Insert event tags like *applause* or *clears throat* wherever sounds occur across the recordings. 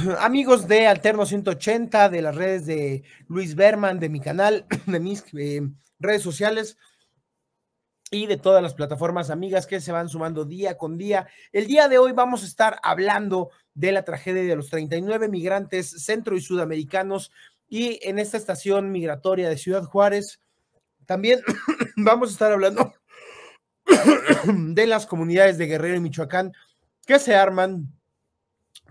*clears throat* amigos de Alterno 180, de las redes de Luis Berman, de mi canal, *clears throat* de mis eh, redes sociales y de todas las plataformas amigas que se van sumando día con día. El día de hoy vamos a estar hablando de la tragedia de los 39 migrantes centro y sudamericanos y en esta estación migratoria de Ciudad Juárez. También *clears throat* vamos a estar hablando de las comunidades de Guerrero y Michoacán que se arman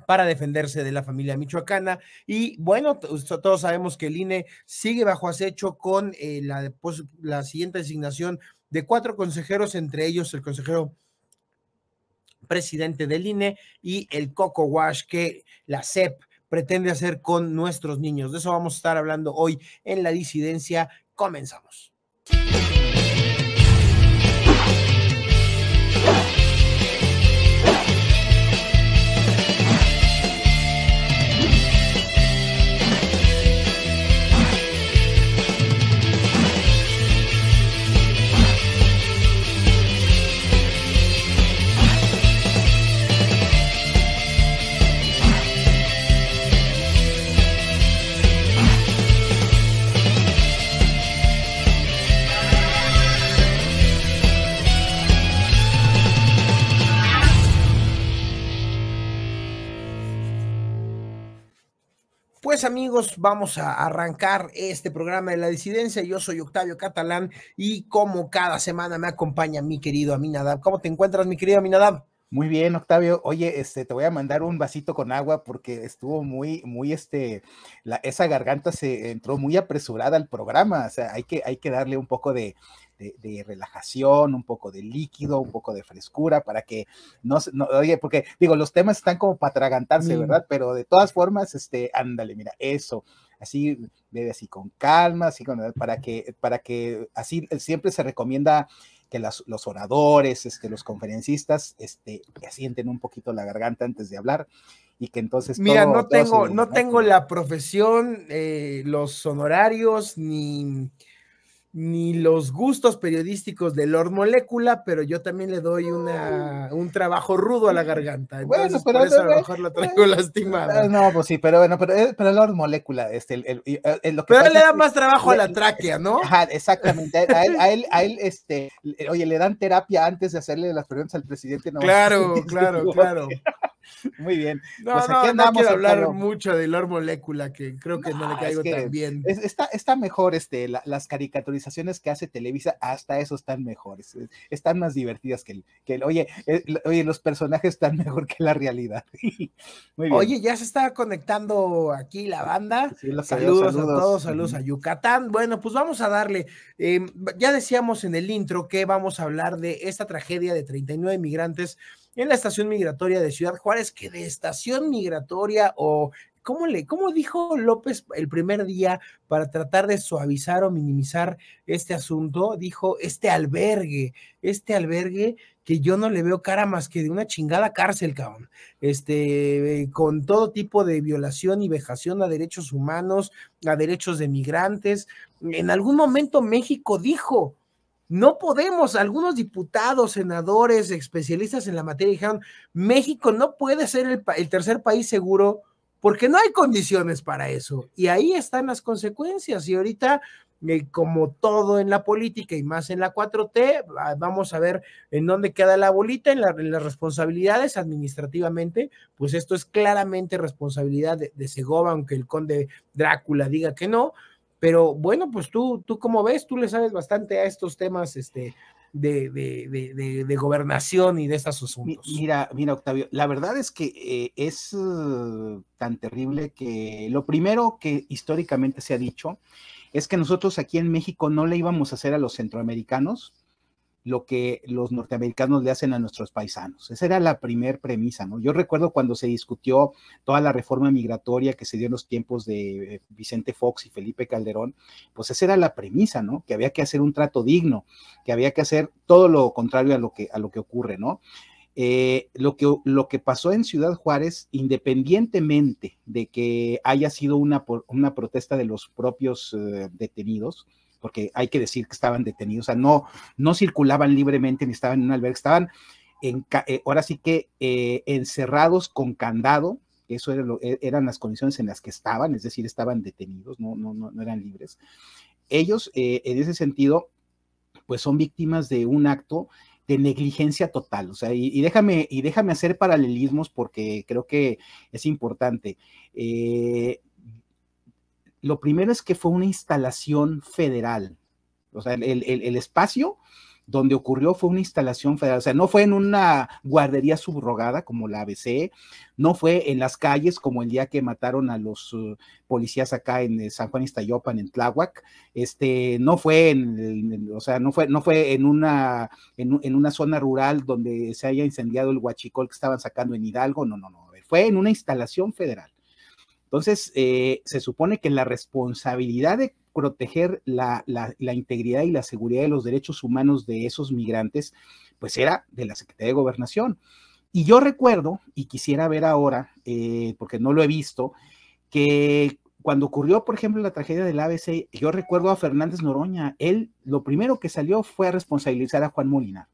para defenderse de la familia michoacana. Y bueno, todos sabemos que el INE sigue bajo acecho con eh, la, pues, la siguiente designación de cuatro consejeros, entre ellos el consejero presidente del INE y el Coco Wash que la CEP pretende hacer con nuestros niños. De eso vamos a estar hablando hoy en la disidencia. Comenzamos. Pues, amigos, vamos a arrancar este programa de la disidencia. Yo soy Octavio Catalán y como cada semana me acompaña mi querido Aminadab. ¿Cómo te encuentras, mi querido Aminadab? Muy bien, Octavio. Oye, este, te voy a mandar un vasito con agua porque estuvo muy, muy, este, la, esa garganta se entró muy apresurada al programa. O sea, hay que, hay que darle un poco de, relajación, un poco de líquido, un poco de frescura para que no, oye, porque digo, los temas están como para atragantarse, ¿verdad? Pero de todas formas, este, ándale, mira, eso así bebe así con calma, así para que para que así siempre se recomienda que los oradores, este, los conferencistas, este, sienten un poquito la garganta antes de hablar y que entonces... Mira, no, tengo, no tengo la profesión, eh, los honorarios, ni ni los gustos periodísticos de Lord Molécula, pero yo también le doy una, un trabajo rudo a la garganta. Entonces, bueno, por eso a lo mejor la eh, traigo eh, lastimada. Eh, no, pues sí, pero bueno, pero, pero Lord Molécula, este, el, lo que pero le da más trabajo a la tráquea, ¿no? Ajá, exactamente. A él, a él, este, oye, le dan terapia antes de hacerle las preguntas al presidente. claro, *laughs* este, claro, claro. *laughs* Muy bien. No, pues no, no quiero hablar mucho de Lord Molécula, que creo que no, le caigo tan bien. está, está mejor este, las caricaturizaciones que hace Televisa, hasta eso están mejores, están más divertidas que el, oye, eh, oye, los personajes están *laughs* mejor que la realidad. *laughs* Oye, ya se está conectando aquí la banda. saludos, a todos, saludos a Yucatán. Bueno, pues vamos a darle, em, ya decíamos en el intro que vamos a hablar de esta tragedia de 39 migrantes en la estación migratoria de Ciudad Juárez, que de estación migratoria o ¿Cómo, le, ¿cómo, dijo López el primer día para tratar de suavizar o minimizar este asunto? Dijo, este albergue, este albergue que yo no le veo cara más que de una chingada cárcel, cabrón. Este, con todo tipo de violación y vejación a derechos humanos, a derechos de migrantes. En algún momento México dijo, no podemos, algunos diputados, senadores, especialistas en la materia dijeron, México no puede ser el, tercer país seguro porque no hay condiciones para eso. Y ahí están las consecuencias. Y ahorita, eh, como todo en la política y más en la 4T, ah, vamos a ver en dónde queda la bolita, en, las responsabilidades administrativamente. Pues esto es claramente responsabilidad de, de aunque el conde Drácula diga que no pero bueno, pues tú, tú como ves, tú le sabes bastante a estos temas este, de, de, gobernación y de estos asuntos. Mira, mira, Octavio, la verdad es que eh, es uh, tan terrible que lo primero que históricamente se ha dicho es que nosotros aquí en México no le íbamos a hacer a los centroamericanos lo que los norteamericanos le hacen a nuestros paisanos. Esa era la primer premisa, ¿no? Yo recuerdo cuando se discutió toda la reforma migratoria que se dio en los tiempos de Vicente Fox y Felipe Calderón, pues esa era la premisa, ¿no? Que había que hacer un trato digno, que había que hacer todo lo contrario a lo que, a lo que ocurre, ¿no? Eh, lo, que, lo que pasó en Ciudad Juárez, independientemente de que haya sido una, protesta de los propios eh, detenidos, porque hay que decir que estaban detenidos, o sea, no, no circulaban libremente ni estaban en un albergue, estaban eh, ahora sí que eh, encerrados con candado, eso e, eran las condiciones en las que estaban, es decir, estaban detenidos, no, no, no, eran libres. Ellos, eh, en ese sentido, pues son víctimas de un acto de negligencia total. O sea, y, déjame, y déjame hacer paralelismos porque creo que es importante. Eh, lo primero es que fue una instalación federal. O sea, el, espacio donde ocurrió fue una instalación federal, o sea, no fue en una guardería subrogada como la ABC, no fue en las calles como el día que mataron a los uh, policías acá en eh, San Juan Iztayopan, en Tláhuac, este, no fue en, o sea, no fue, no fue en una, en, en, una zona rural donde se haya incendiado el huachicol que estaban sacando en Hidalgo, no, no, no, fue en una instalación federal. Entonces, eh, se supone que la responsabilidad de proteger la, integridad y la seguridad de los derechos humanos de esos migrantes, pues era de la Secretaría de Gobernación. Y yo recuerdo, y quisiera ver ahora, eh, porque no lo he visto, que cuando ocurrió, por ejemplo, la tragedia del ABC, yo recuerdo a Fernández Noroña, él lo primero que salió fue a responsabilizar a Juan Molina.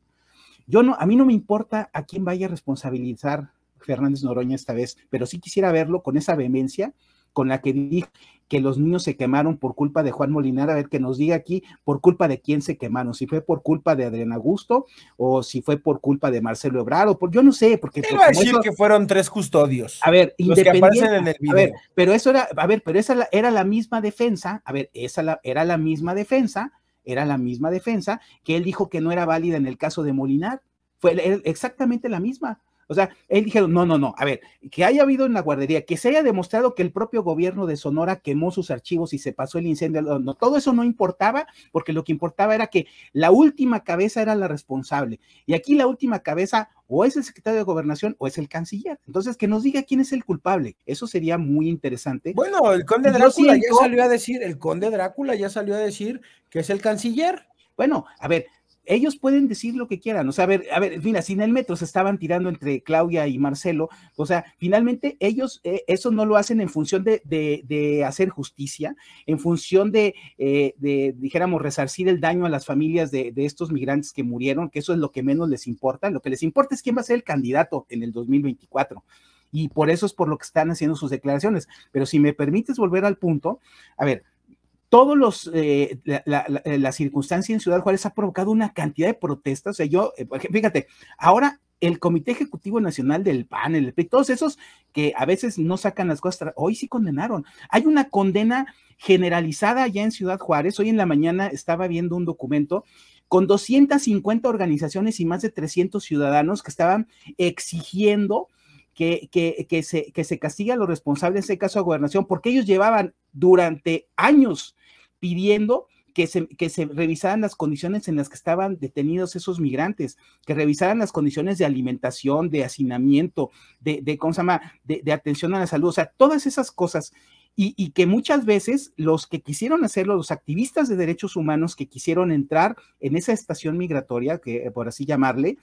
Yo no, a mí no me importa a quién vaya a responsabilizar Fernández Noroña esta vez, pero sí quisiera verlo con esa vehemencia con la que dijo que los niños se quemaron por culpa de Juan Molinar, a ver que nos diga aquí por culpa de quién se quemaron, si fue por culpa de Adrián Augusto o si fue por culpa de Marcelo Ebrard, yo no sé, porque... Quiero decir que fueron tres custodios. A ver, los A ver, pero eso era, a ver, pero esa era la misma defensa, a ver, esa era la misma defensa, era la misma defensa que él dijo que no era válida en el caso de Molinar, fue exactamente la misma. O sea, él dijeron, no, no, no, a ver, que haya habido en la guardería, que se haya demostrado que el propio gobierno de Sonora quemó sus archivos y se pasó el incendio, no, todo eso no importaba, porque lo que importaba era que la última cabeza era la responsable. Y aquí la última cabeza o es el secretario de gobernación o es el canciller. Entonces, que nos diga quién es el culpable. Eso sería muy interesante. Bueno, el conde Drácula ya salió a decir, el conde Drácula ya salió a decir que es el canciller. Bueno, a ver, ellos pueden decir lo que quieran. O sea, a ver, a ver, mira, sin el metro se estaban tirando entre Claudia y Marcelo, o sea, finalmente ellos eh, eso no lo hacen en función de, de, hacer justicia, en función de, eh, de, dijéramos, resarcir el daño a las familias de, estos migrantes que murieron, que eso es lo que menos les importa. Lo que les importa es quién va a ser el candidato en el 2024. Y por eso es por lo que están haciendo sus declaraciones. Pero si me permites volver al punto, a ver, todos los, eh, la, eh, la, circunstancia en Ciudad Juárez ha provocado una cantidad de protestas. O sea, yo, eh, fíjate, ahora el Comité Ejecutivo Nacional del PAN, el todos esos que a veces no sacan las cosas, hoy sí condenaron. Hay una condena generalizada allá en Ciudad Juárez. Hoy en la mañana estaba viendo un documento con 250 organizaciones y más de 300 ciudadanos que estaban exigiendo que, que, se, que se castiga a los responsables, de ese caso a gobernación, porque ellos llevaban durante años pidiendo que se, que se, revisaran las condiciones en las que estaban detenidos esos migrantes, que revisaran las condiciones de alimentación, de hacinamiento, de, de De, atención a la salud, o sea, todas esas cosas. Y, y, que muchas veces los que quisieron hacerlo, los activistas de derechos humanos que quisieron entrar en esa estación migratoria, que por así llamarle,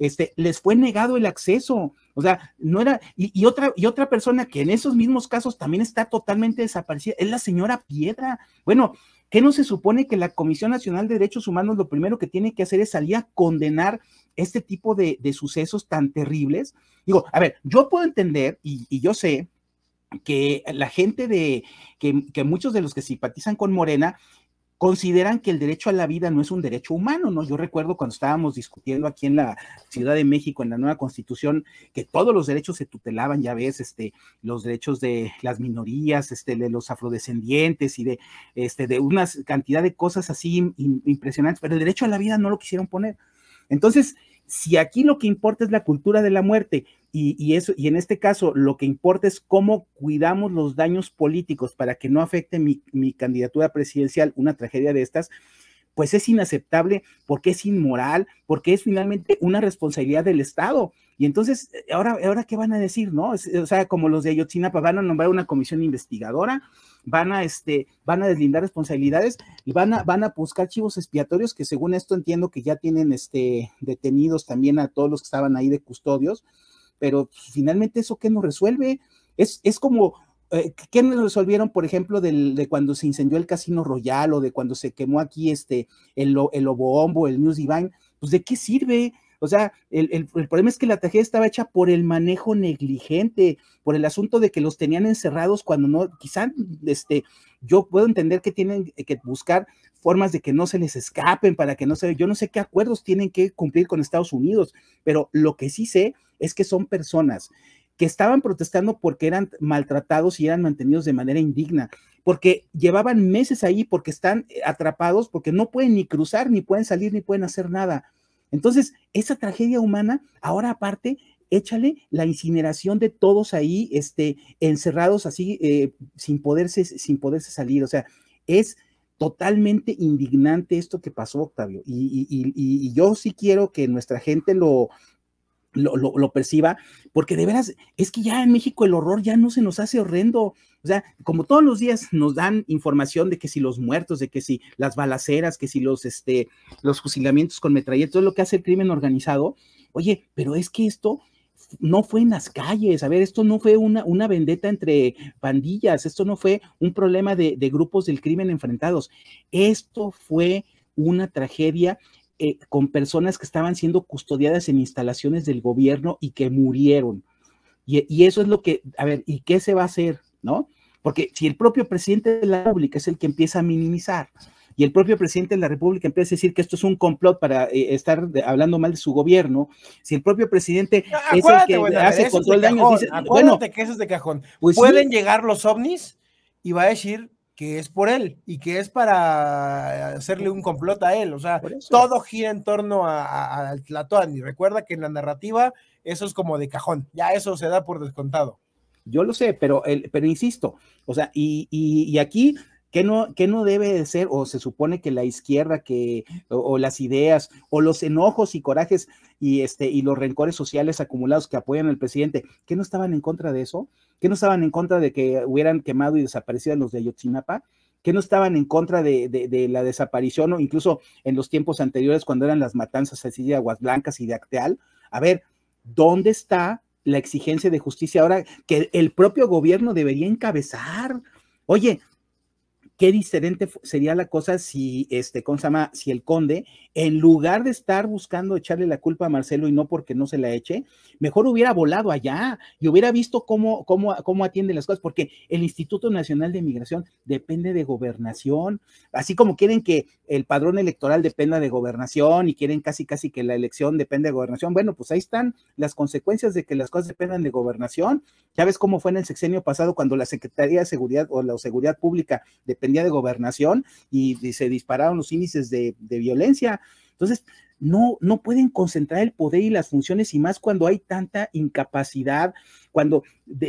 este, les fue negado el acceso. O sea, no era, y, otra, y otra persona que en esos mismos casos también está totalmente desaparecida, es la señora Piedra. Bueno, ¿qué no se supone que la Comisión Nacional de Derechos Humanos lo primero que tiene que hacer es salir a condenar este tipo de, sucesos tan terribles? Digo, a ver, yo puedo entender, y, yo sé, que la gente de, que, muchos de los que simpatizan con Morena consideran que el derecho a la vida no es un derecho humano, ¿no? Yo recuerdo cuando estábamos discutiendo aquí en la Ciudad de México, en la nueva constitución, que todos los derechos se tutelaban, ya ves, este, los derechos de las minorías, este, de los afrodescendientes y de, este, de una cantidad de cosas así impresionantes, pero el derecho a la vida no lo quisieron poner. Entonces, si aquí lo que importa es la cultura de la muerte y, y, eso, y en este caso, lo que importa es cómo cuidamos los daños políticos para que no afecte mi, candidatura presidencial una tragedia de estas pues es inaceptable, porque es inmoral, porque es finalmente una responsabilidad del Estado. Y entonces, eh, ahora, ahora ¿qué van a decir? ¿No? o sea, como los de Ayotzinapa, van a nombrar una comisión investigadora, van a, este, van a deslindar responsabilidades y van a, van a buscar chivos expiatorios que según esto entiendo que ya tienen este, detenidos también a todos los que estaban ahí de custodios pero finalmente eso qué nos resuelve? Es, es como, eh, ¿qué nos resolvieron, por ejemplo, del, de cuando se incendió el Casino Royal o de cuando se quemó aquí este, el, el el News Divine? Pues de qué sirve? O sea, el, problema es que la tragedia estaba hecha por el manejo negligente, por el asunto de que los tenían encerrados cuando no, quizá, este, yo puedo entender que tienen que buscar formas de que no se les escapen para que no se, yo no sé qué acuerdos tienen que cumplir con Estados Unidos, pero lo que sí sé es que son personas que estaban protestando porque eran maltratados y eran mantenidos de manera indigna, porque llevaban meses ahí, porque están atrapados, porque no pueden ni cruzar, ni pueden salir, ni pueden hacer nada. Entonces, esa tragedia humana, ahora aparte, échale la incineración de todos ahí, este, encerrados así, eh, sin, poderse, sin poderse salir. O sea, es totalmente indignante esto que pasó, Octavio. y, yo sí quiero que nuestra gente lo, lo, perciba, porque de veras es que ya en México el horror ya no se nos hace horrendo. O sea, como todos los días nos dan información de que si los muertos, de que si las balaceras, que si los, este, los fusilamientos con metralletas, todo lo que hace el crimen organizado. Oye, pero es que esto no fue en las calles, a ver, esto no fue una, una vendetta entre pandillas, esto no fue un problema de, de grupos del crimen enfrentados, esto fue una tragedia eh, con personas que estaban siendo custodiadas en instalaciones del gobierno y que murieron. Y, eso es lo que, a ver, ¿y qué se va a hacer? ¿No? Porque si el propio presidente de la República es el que empieza a minimizar y el propio presidente de la República empieza a decir que esto es un complot para eh, estar hablando mal de su gobierno, si el propio presidente que bueno, hace control de dice, bueno, de cajón. Pues Pueden llegar los ovnis y va a decir que es por él y que es para hacerle un complot a él. O sea, todo gira en torno al a, Y recuerda que en la narrativa eso es como de cajón, ya eso se da por descontado. Yo lo sé, pero, el, pero insisto, o sea, y, aquí que no, que no debe de ser? O se supone que la izquierda que, o, las ideas, o los enojos y corajes y, este, y los rencores sociales acumulados que apoyan al presidente, que no estaban en contra de eso? que no estaban en contra de que hubieran quemado y desaparecido los de Ayotzinapa, que no estaban en contra de, la desaparición o incluso en los tiempos anteriores cuando eran las matanzas así de Aguas Blancas y de Acteal. A ver, ¿dónde está la exigencia de justicia ahora que el propio gobierno debería encabezar? Oye, qué diferente sería la cosa si este, Si el conde en lugar de estar buscando echarle la culpa a Marcelo y no porque no se la eche, mejor hubiera volado allá y hubiera visto cómo, cómo, cómo atienden las cosas, porque el Instituto Nacional de Migración depende de gobernación, así como quieren que el padrón electoral dependa de gobernación y quieren casi casi que la elección dependa de gobernación. Bueno, pues ahí están las consecuencias de que las cosas dependan de gobernación. Ya ves cómo fue en el sexenio pasado cuando la Secretaría de Seguridad o la Seguridad Pública dependía de gobernación y, se dispararon los índices de violencia. Entonces, no, no pueden concentrar el poder y las funciones, y más cuando hay tanta incapacidad, cuando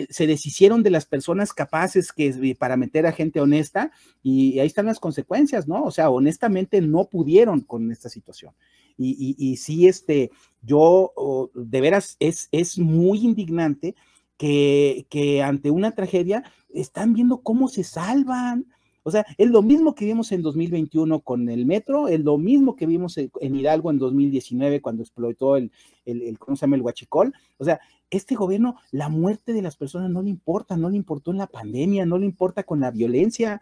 se deshicieron de las personas capaces que eh, para meter a gente honesta, y, ahí están las consecuencias, ¿no? O sea, honestamente no pudieron con esta situación. Y, y, sí, este, yo, oh, de veras, es, es muy indignante que, que ante una tragedia están viendo cómo se salvan o sea, es lo mismo que vimos en 2021 con el metro, es lo mismo que vimos en Hidalgo en 2019 cuando explotó el, el, ¿cómo se llama? El huachicol. O sea, este gobierno, la muerte de las personas no le importa, no le importó en la pandemia, no le importa con la violencia.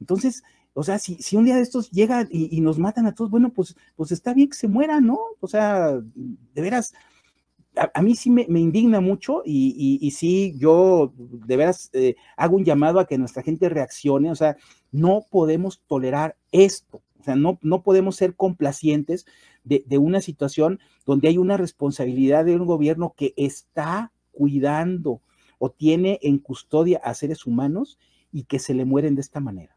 Entonces, o sea, si, un día de estos llega y, nos matan a todos, bueno, pues, pues está bien que se muera, ¿no? O sea, de veras, a, mí sí me, indigna mucho y, sí, yo de veras eh, hago un llamado a que nuestra gente reaccione, o sea, no podemos tolerar esto, o sea, no, no podemos ser complacientes de, una situación donde hay una responsabilidad de un gobierno que está cuidando o tiene en custodia a seres humanos y que se le mueren de esta manera.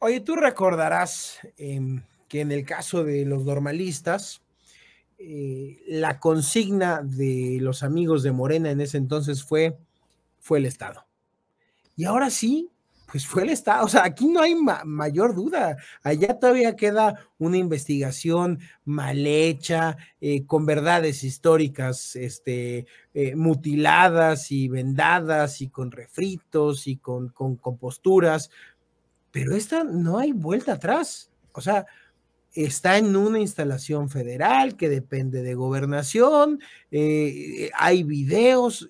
Oye, tú recordarás em, que en el caso de los normalistas, eh, la consigna de los amigos de Morena en ese entonces fue, fue el Estado. Y ahora sí, pues fue el Estado. O sea, aquí no hay mayor duda. Allá todavía queda una investigación mal hecha, eh, con verdades históricas este, eh, mutiladas y vendadas y con refritos y con, con, con Pero esta no hay vuelta atrás. O sea, está en una instalación federal que depende de gobernación, eh, eh, hay videos,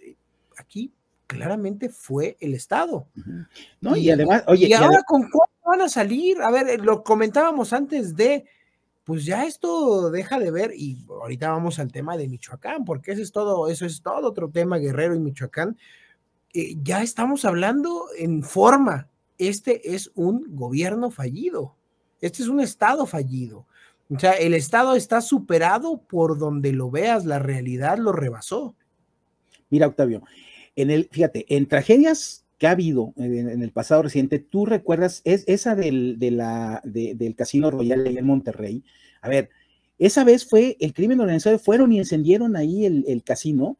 aquí claramente fue el Estado. No, y, además, oye, y, ahora con cuánto van a salir, a ver, lo comentábamos antes de, pues ya esto deja de ver, y ahorita vamos al tema de Michoacán, porque eso es todo, eso es todo otro tema, Guerrero y Michoacán. Eh, ya estamos hablando en forma. Este es un gobierno fallido. Este es un Estado fallido. O sea, el Estado está superado por donde lo veas, la realidad lo rebasó. Mira, Octavio, en el, fíjate, en tragedias que ha habido en, el pasado reciente, tú recuerdas esa del, del Casino Royal en Monterrey. A ver, esa vez fue el crimen organizado, fueron y encendieron ahí el, el casino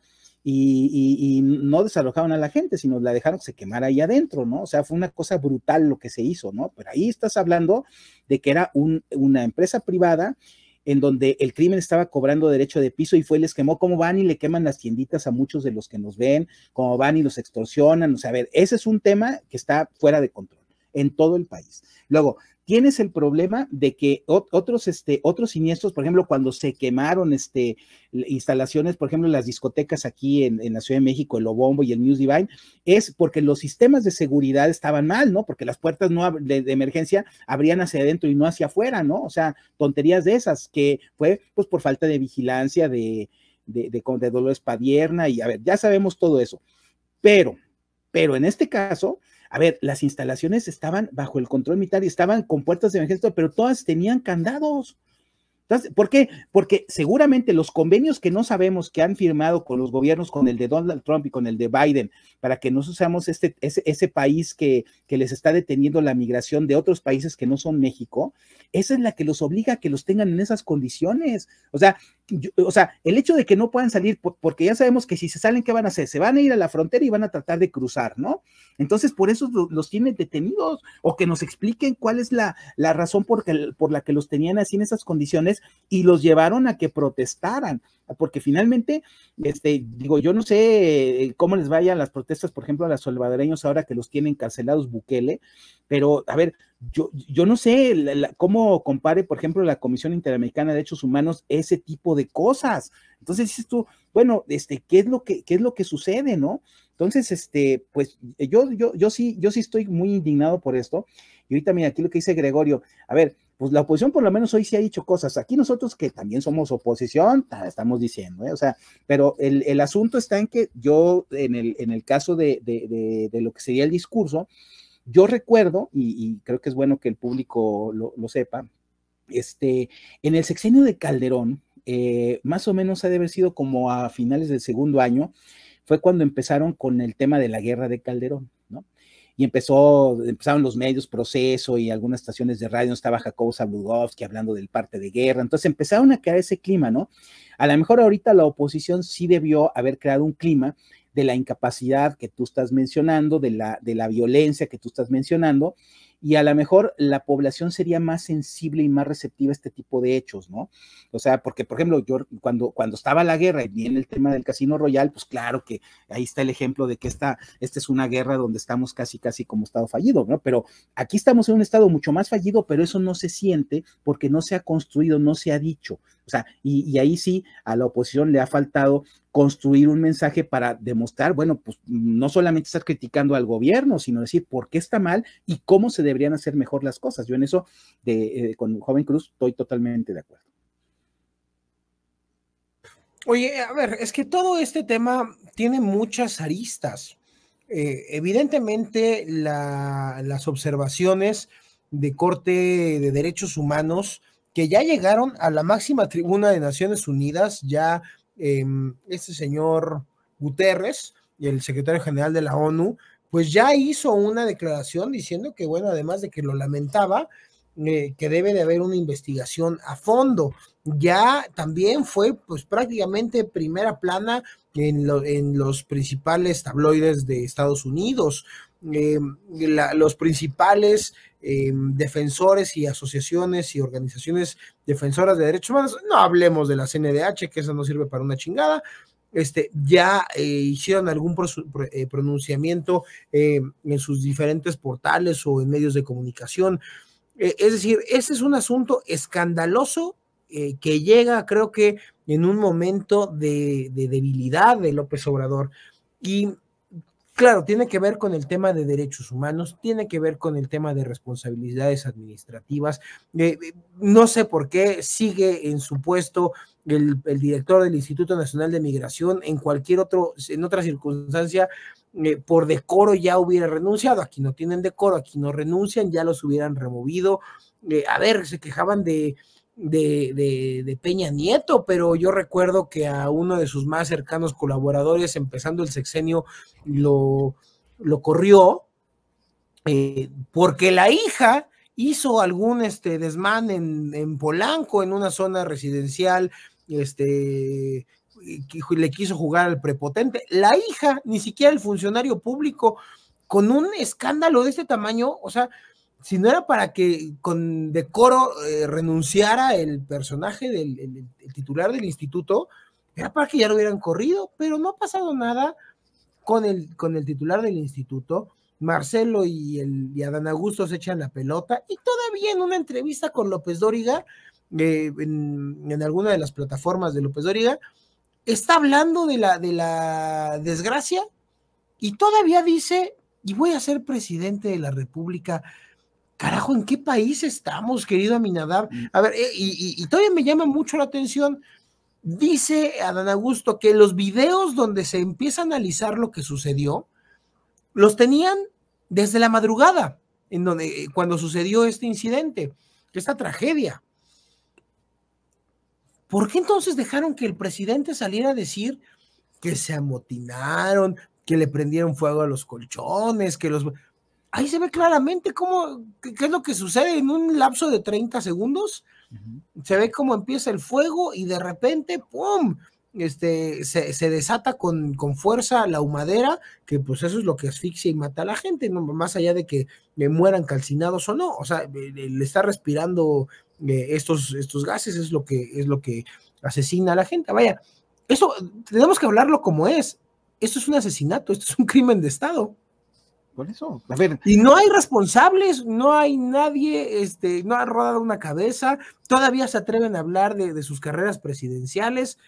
y, no desalojaron a la gente, sino la dejaron que se quemara ahí adentro, ¿no? O sea, fue una cosa brutal lo que se hizo, ¿no? Pero ahí estás hablando de que era una empresa privada en donde el crimen estaba cobrando derecho de piso y fue y les quemó, cómo van y le queman las tienditas a muchos de los que nos ven, cómo van y los extorsionan, o sea, a ver, ese es un tema que está fuera de control en todo el país. Luego, tienes el problema de que otros, este, otros siniestros, por ejemplo, cuando se quemaron este, instalaciones, por ejemplo, las discotecas aquí en, la Ciudad de México, el Obombo y el News Divine, es porque los sistemas de seguridad estaban mal, ¿no? Porque las puertas no de, emergencia abrían hacia adentro y no hacia afuera, ¿no? O sea, tonterías de esas, que fue pues por falta de vigilancia, de, de, de, de Dolores y a ver, ya sabemos todo eso. Pero, pero en este caso, a ver, las instalaciones estaban bajo el control militar y estaban con puertas de ejército, pero todas tenían candados. Entonces, ¿por qué? Porque seguramente los convenios que no sabemos que han firmado con los gobiernos, con el de Donald Trump y con el de Biden, para que no seamos este, ese, país que, les está deteniendo la migración de otros países que no son México, esa es la que los obliga a que los tengan en esas condiciones. O sea, o sea el hecho de que no puedan salir, porque ya sabemos que si se salen, ¿qué van a hacer? Se van a ir a la frontera y van a tratar de cruzar, ¿no? Entonces, por eso los tienen detenidos o que nos expliquen cuál es la, la razón por, por la que los tenían así en esas condiciones y los llevaron a que protestaran, porque finalmente, este, digo, yo no sé cómo les vayan las protestas, por ejemplo, a los salvadoreños ahora que los tienen encarcelados Bukele, pero a ver, yo, no sé cómo compare, por ejemplo, la Comisión Interamericana de Derechos Humanos ese tipo de cosas. Entonces dices tú, bueno, este, ¿qué es lo que, es lo que sucede, no? Entonces, este, pues yo, yo, yo sí, yo sí estoy muy indignado por esto. Y ahorita, mira, aquí lo que dice Gregorio, a ver, pues la oposición por lo menos hoy sí ha dicho cosas. Aquí nosotros que también somos oposición, estamos diciendo, ¿eh? o sea, pero el, asunto está en que yo, en el, en el caso de, de, de, de lo que sería el discurso, yo recuerdo, y, creo que es bueno que el público lo, sepa, este, en el sexenio de Calderón, eh, más o menos ha de haber sido como a finales del segundo año, fue cuando empezaron con el tema de la guerra de Calderón, ¿no? Y empezó, empezaron los medios, proceso y algunas estaciones de radio, estaba Jacobo Zabludovsky hablando del parte de guerra, entonces empezaron a crear ese clima, ¿no? A lo mejor ahorita la oposición sí debió haber creado un clima de la incapacidad que tú estás mencionando, de la, de la violencia que tú estás mencionando, y a lo mejor la población sería más sensible y más receptiva a este tipo de hechos, ¿no? O sea, porque, por ejemplo, yo cuando, cuando estaba la guerra y viene el tema del Casino Royal, pues claro que ahí está el ejemplo de que esta, esta es una guerra donde estamos casi, casi como estado fallido, ¿no? Pero aquí estamos en un estado mucho más fallido, pero eso no se siente porque no se ha construido, no se ha dicho. O sea, y ahí sí a la oposición le ha faltado construir un mensaje para demostrar, bueno, pues no solamente estar criticando al gobierno, sino decir por qué está mal y cómo se deberían hacer mejor las cosas. Yo en eso de, eh, con Joven Cruz estoy totalmente de acuerdo. Oye, a ver, es que todo este tema tiene muchas aristas. Eh, evidentemente, las observaciones de corte de derechos humanos que ya llegaron a la máxima tribuna de Naciones Unidas, ya Em, este señor Guterres, el secretario general de la ONU, pues ya hizo una declaración diciendo que, bueno, además de que lo lamentaba, eh, que debe de haber una investigación a fondo. Ya también fue pues prácticamente primera plana en, en los principales tabloides de Estados Unidos. Eh, los principales eh, defensores y asociaciones y organizaciones defensoras de derechos humanos, no hablemos de la CNDH, que esa no sirve para una chingada, este, ya eh, hicieron algún pronunciamiento en sus diferentes portales o en medios de comunicación. es decir, ese es un asunto escandaloso que llega, creo que, en un momento de, de debilidad de López Obrador. Y Claro, tiene que ver con el tema de derechos humanos, tiene que ver con el tema de responsabilidades administrativas. Eh, eh, no sé por qué sigue en su puesto el, director del Instituto Nacional de Migración. En cualquier otro, en otra circunstancia, eh, por decoro ya hubiera renunciado. Aquí no tienen decoro, aquí no renuncian, ya los hubieran removido. a ver, se quejaban de de, Peña Nieto, pero yo recuerdo que a uno de sus más cercanos colaboradores, empezando el sexenio, lo, lo corrió eh, porque la hija hizo algún este, desmán en, Polanco, en una zona residencial, este, le quiso jugar al prepotente. La hija, ni siquiera el funcionario público, con un escándalo de este tamaño, o sea, si no era para que con decoro eh, renunciara el personaje del titular del instituto, era para que ya lo hubieran corrido, pero no ha pasado nada con el, con el titular del instituto. Marcelo y, el, Adán Augusto se echan la pelota y todavía en una entrevista con López Dóriga, eh, en, alguna de las plataformas de López Dóriga, está hablando de la, de la desgracia y todavía dice, y voy a ser presidente de la República Carajo, ¿en qué país estamos, querido Aminadar? Mm. A ver, eh, y, todavía me llama mucho la atención Dice Adán Augusto que los videos donde se empieza a analizar lo que sucedió, los tenían desde la madrugada, en donde, eh, cuando sucedió este incidente, esta tragedia. ¿Por qué entonces dejaron que el presidente saliera a decir que se amotinaron, que le prendieron fuego a los colchones, que los ahí se ve claramente cómo, qué, es lo que sucede en un lapso de 30 segundos. Se ve cómo empieza el fuego y de repente, ¡pum! Este, se, desata con, con, fuerza la humadera, que pues eso es lo que asfixia y mata a la gente, más allá de que le mueran calcinados o no, o sea, le está respirando eh, estos, estos gases, es lo, que, es lo que asesina a la gente. Vaya, eso tenemos que hablarlo como es, esto es un asesinato, esto es un crimen de Estado eso, a ver. Y no hay responsables, no hay nadie, este, no ha rodado una cabeza, todavía se atreven a hablar de, sus carreras presidenciales.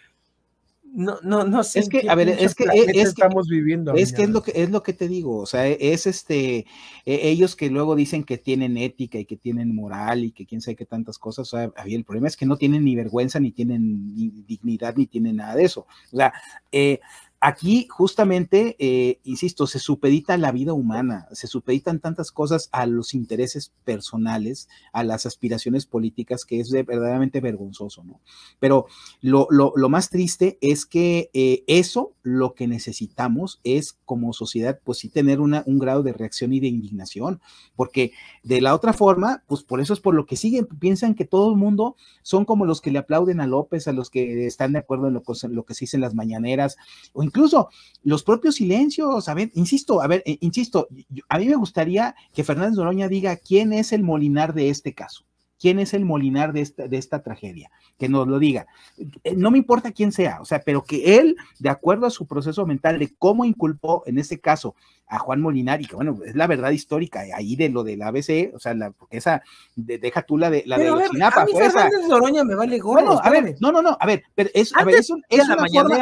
No, no, no sé. Es que, a ver, es que, estamos viviendo. Es que es lo que es lo que te digo, o sea, es este, e, ellos que luego dicen que tienen ética y que tienen moral y que quién sabe qué tantas cosas. O sea, el problema es que no tienen ni vergüenza, ni tienen dignidad, ni tienen nada de eso. O sea, eh, aquí justamente, eh, insisto, se supedita la vida humana, se supeditan tantas cosas a los intereses personales, a las aspiraciones políticas, que es verdaderamente vergonzoso, ¿no? Pero lo, más triste es que eh, eso lo que necesitamos es como sociedad, pues sí tener un grado de reacción y de indignación, porque de la otra forma, pues por eso es por lo que siguen, piensan que todo el mundo son como los que le aplauden a López, a los que están de acuerdo en lo, que se dice en las mañaneras, o incluso los propios silencios, a ver, insisto, a ver, eh, insisto, a mí me gustaría que Fernández Doroña diga quién es el molinar de este caso, quién es el molinar de esta, tragedia, que nos lo diga. Eh, no me importa quién sea, o sea, pero que él, de acuerdo a su proceso mental de cómo inculpó en este caso a Juan Molinar, y que bueno, es la verdad histórica, eh, ahí de lo de la ABC, o sea, la, esa, deja tú la de la de a Fernández Doroña me vale gorro. Bueno, a ver, no, no, no, a ver, pero es, es, una,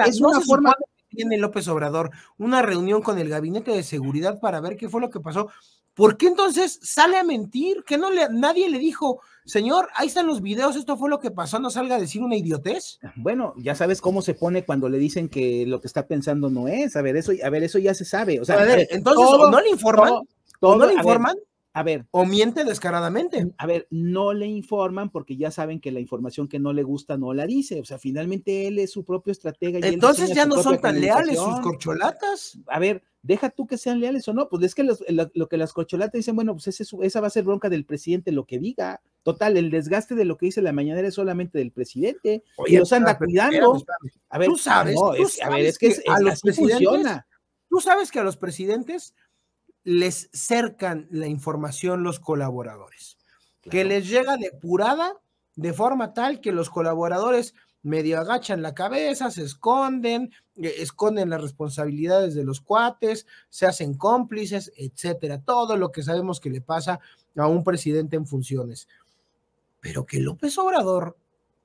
es una forma, tiene López Obrador una reunión con el gabinete de seguridad para ver qué fue lo que pasó. ¿Por qué entonces sale a mentir? Que no le, nadie le dijo, señor, ahí están los videos, esto fue lo que pasó, no salga a decir una idiotez. Bueno, ya sabes cómo se pone cuando le dicen que lo que está pensando no es. A ver, eso, a ver, eso ya se sabe. O sea, entonces, no le informan? no le informan? a ver. O miente descaradamente. A ver, no le informan porque ya saben que la información que no le gusta no la dice. O sea, finalmente él es su propio estratega. Entonces ya no son tan leales sus corcholatas. A ver, deja tú que sean leales o no. Pues es que lo, que las corcholatas dicen, bueno, pues esa va a ser bronca del presidente, lo que diga. Total, el desgaste de lo que dice la mañanera es solamente del presidente. Oye, y los anda cuidando. A ver, tú sabes, a ver, es que, a los presidentes, Tú sabes que a los presidentes les cercan la información los colaboradores, que les llega depurada de forma tal que los colaboradores medio agachan la cabeza, se esconden, eh, esconden las responsabilidades de los cuates, se hacen cómplices, etcétera, todo lo que sabemos que le pasa a un presidente en funciones. Pero que López Obrador,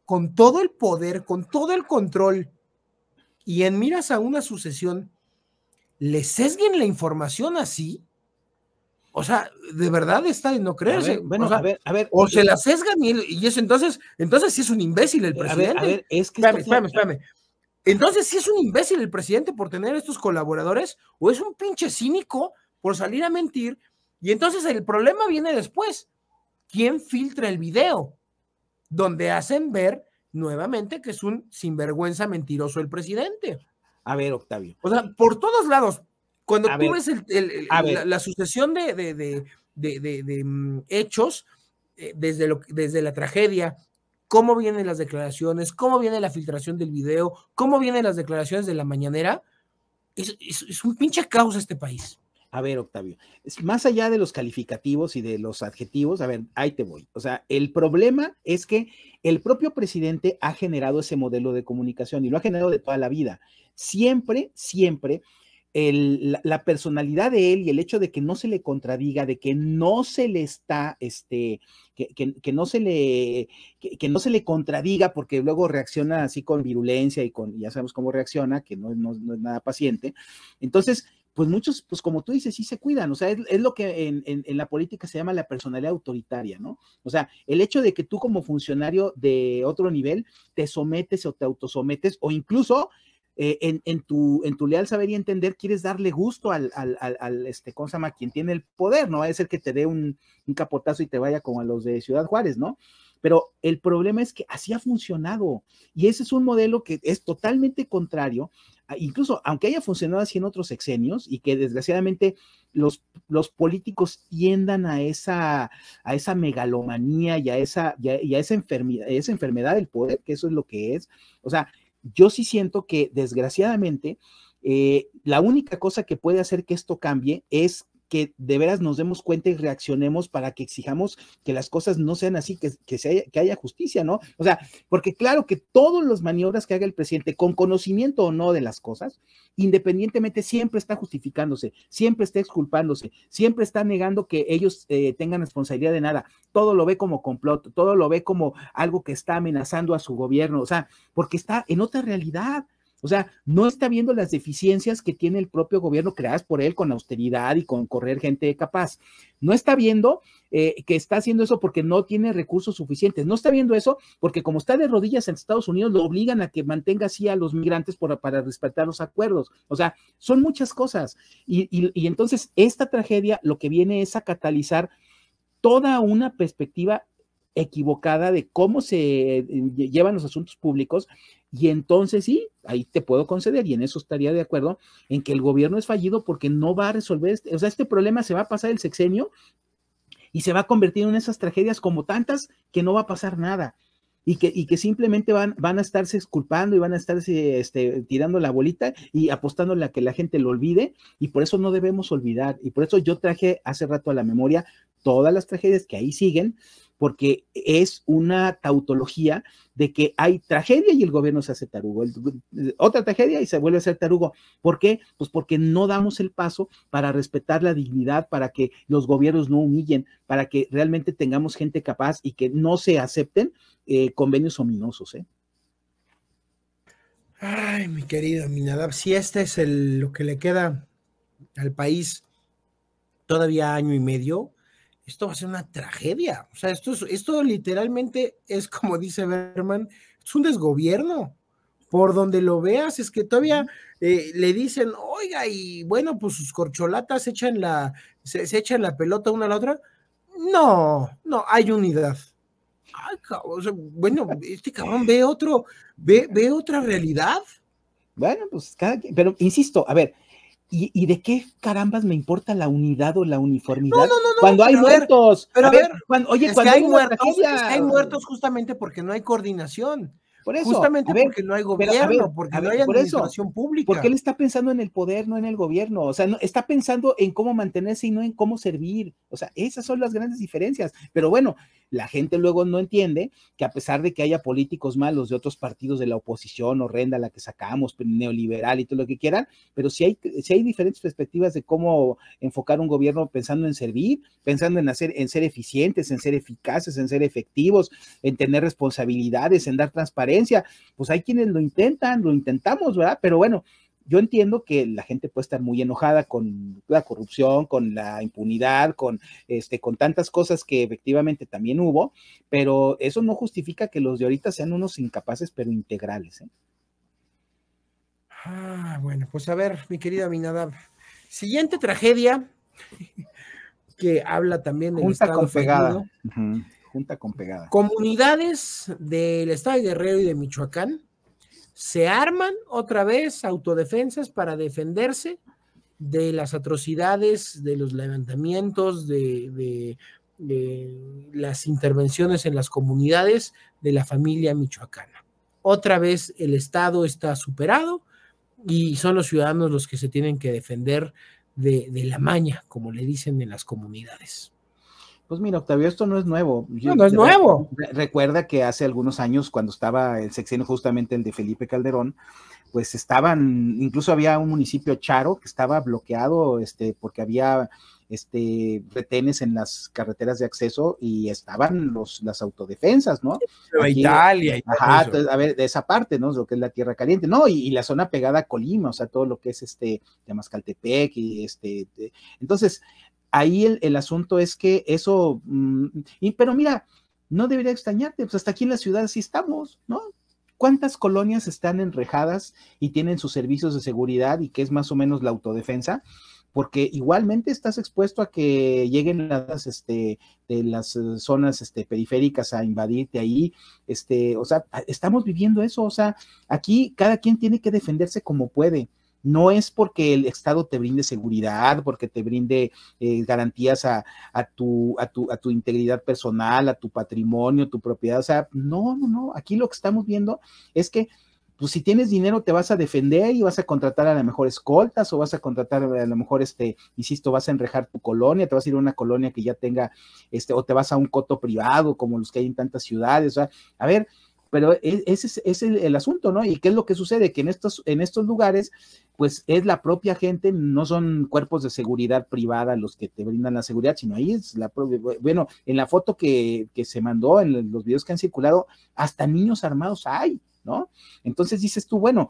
con todo el poder, con todo el control y en miras a una sucesión, le sesguen la información así, o sea, de verdad está de no creerse. bueno, a ver, a ver. O se la sesgan y, y, eso entonces, entonces sí es un imbécil el presidente. Eh, a ver, a ver es que. Espérame, espérame, espérame. Entonces, si ¿sí es un imbécil el presidente por tener estos colaboradores, o es un pinche cínico por salir a mentir, y entonces el problema viene después. ¿Quién filtra el video? Donde hacen ver nuevamente que es un sinvergüenza mentiroso el presidente. A ver, Octavio. O sea, por todos lados, cuando tú ves la, sucesión de, mm, hechos, eh, desde, la tragedia, cómo vienen las declaraciones, cómo viene la filtración del video, cómo vienen las declaraciones de la mañanera, es, es un pinche caos este país. A ver, Octavio, más allá de los calificativos y de los adjetivos, a ver, ahí te voy. O sea, el problema es que el propio presidente ha generado ese modelo de comunicación y lo ha generado de toda la vida. Siempre, siempre el, la, personalidad de él y el hecho de que no se le contradiga, de que no se le está, este, que, que, no se le, que, no se le contradiga porque luego reacciona así con virulencia y con, ya sabemos cómo reacciona, que no, es nada paciente. Entonces, pues muchos, pues como tú dices, sí se cuidan, o sea, es, lo que en, en, en, la política se llama la personalidad autoritaria, ¿no? O sea, el hecho de que tú como funcionario de otro nivel te sometes o te autosometes o incluso eh, en, tu, en tu leal saber y entender, quieres darle gusto al, al, este, Quien tiene el poder, no va a ser que te dé un, un, capotazo y te vaya como a los de Ciudad Juárez, ¿no? Pero el problema es que así ha funcionado y ese es un modelo que es totalmente contrario, incluso aunque haya funcionado así en otros sexenios y que desgraciadamente los, los políticos tiendan a esa, a esa megalomanía y a esa, esa, enfermedad, esa enfermedad del poder, que eso es lo que es. O sea, yo sí siento que desgraciadamente eh, la única cosa que puede hacer que esto cambie es que de veras nos demos cuenta y reaccionemos para que exijamos que las cosas no sean así, que, que, se haya, que haya justicia, ¿no? O sea, porque claro que todos los maniobras que haga el presidente, con conocimiento o no de las cosas, independientemente siempre está justificándose, siempre está exculpándose, siempre está negando que ellos eh, tengan responsabilidad de nada, todo lo ve como complot, todo lo ve como algo que está amenazando a su gobierno, o sea, porque está en otra realidad, o sea, no está viendo las deficiencias que tiene el propio gobierno creadas por él con austeridad y con correr gente capaz. No está viendo eh, que está haciendo eso porque no tiene recursos suficientes. No está viendo eso porque como está de rodillas en Estados Unidos, lo obligan a que mantenga así a los migrantes para respetar los acuerdos. O sea, son muchas cosas. y entonces esta tragedia lo que viene es a catalizar toda una perspectiva equivocada de cómo se eh, llevan los asuntos públicos y entonces sí, ahí te puedo conceder y en eso estaría de acuerdo en que el gobierno es fallido porque no va a resolver, este, o sea, este problema se va a pasar el sexenio y se va a convertir en esas tragedias como tantas que no va a pasar nada y que, y que simplemente van, van a estarse esculpando y van a estarse este, tirando la bolita y apostando a que la gente lo olvide y por eso no debemos olvidar y por eso yo traje hace rato a la memoria todas las tragedias que ahí siguen porque es una tautología de que hay tragedia y el gobierno se hace tarugo, otra tragedia y se vuelve a hacer tarugo. ¿Por qué? Pues porque no damos el paso para respetar la dignidad, para que los gobiernos no humillen, para que realmente tengamos gente capaz y que no se acepten eh, convenios ominosos. ¿eh? Ay, mi querido Minadab, si este es lo que le queda al país todavía año y medio, esto va a ser una tragedia. O sea, esto, esto literalmente es como dice Berman, es un desgobierno. Por donde lo veas, es que todavía eh, le dicen, oiga, y bueno, pues sus corcholatas echan la, se, echan la pelota una a la otra. No, no, hay unidad. bueno, *laughs* este cabrón ve otro, ve, ve otra realidad. Bueno, pues cada quien, pero insisto, a ver, ¿Y, de qué carambas me importa la unidad o la uniformidad? No, no, no, cuando hay muertos. Pero a ver, oye, cuando hay, muertos, hay muertos justamente porque no hay coordinación. Por eso, justamente porque no hay gobierno, porque no hay administración pública. Porque él está pensando en el poder, no en el gobierno. O sea, no, está pensando en cómo mantenerse y no en cómo servir. O sea, esas son las grandes diferencias. Pero bueno, la gente luego no entiende que a pesar de que haya políticos malos de otros partidos de la oposición horrenda, la que sacamos, neoliberal y todo lo que quieran, pero si hay, si hay diferentes perspectivas de cómo enfocar un gobierno pensando en servir, pensando en, hacer, en ser eficientes, en ser eficaces, en ser efectivos, en tener responsabilidades, en dar transparencia, pues hay quienes lo intentan, lo intentamos, ¿verdad? Pero bueno, yo entiendo que la gente puede estar muy enojada con la corrupción, con la impunidad, con, este, con tantas cosas que efectivamente también hubo, pero eso no justifica que los de ahorita sean unos incapaces, pero integrales. ¿eh? Ah, bueno, pues a ver, mi querida Minadab. Siguiente tragedia *laughs* que habla también de. Junta con pegada. Junta con pegada. Comunidades del Estado de Guerrero y de Michoacán se arman otra vez autodefensas para defenderse de las atrocidades, de los levantamientos, de, las intervenciones en las comunidades de la familia michoacana. Otra vez el Estado está superado y son los ciudadanos los que se tienen que defender de, de la maña, como le dicen en las comunidades. Pues mira, Octavio, esto no es nuevo. No, no es nuevo. Recuerda que hace algunos años, cuando estaba el sexenio justamente el de Felipe Calderón, pues estaban, incluso había un municipio Charo que estaba bloqueado este, porque había este, retenes en las carreteras de acceso y estaban los, las autodefensas, ¿no? Pero Italia, Ajá, a ver, de esa parte, ¿no? Lo que es la Tierra Caliente, ¿no? Y, la zona pegada a Colima, o sea, todo lo que es este, Temascaltepec y este. entonces, ahí el, asunto es que eso, mm, pero mira, no debería extrañarte, pues hasta aquí en la ciudad sí estamos, ¿no? ¿Cuántas colonias están enrejadas y tienen sus servicios de seguridad y que es más o menos la autodefensa? porque igualmente estás expuesto a que lleguen las este de las eh, zonas este periféricas a invadirte ahí este o sea estamos viviendo eso o sea aquí cada quien tiene que defenderse como puede no es porque el Estado te brinde seguridad, porque te brinde eh, garantías a, tu, a, tu, integridad personal, a tu patrimonio, tu propiedad. O sea, no, no, no. Aquí lo que estamos viendo es que pues si tienes dinero te vas a defender y vas a contratar a la mejor escoltas o vas a contratar a lo mejor este, insisto, vas a enrejar tu colonia, te vas a ir a una colonia que ya tenga este o te vas a un coto privado como los que hay en tantas ciudades, o sea, a ver, pero e, ese es, el, asunto, ¿no? ¿Y qué es lo que sucede? Que en estos, en estos lugares, pues es la propia gente, no son cuerpos de seguridad privada los que te brindan la seguridad, sino ahí es la propia, bueno, en la foto que, que se mandó, en los videos que han circulado, hasta niños armados hay, ¿no? Entonces dices tú, bueno,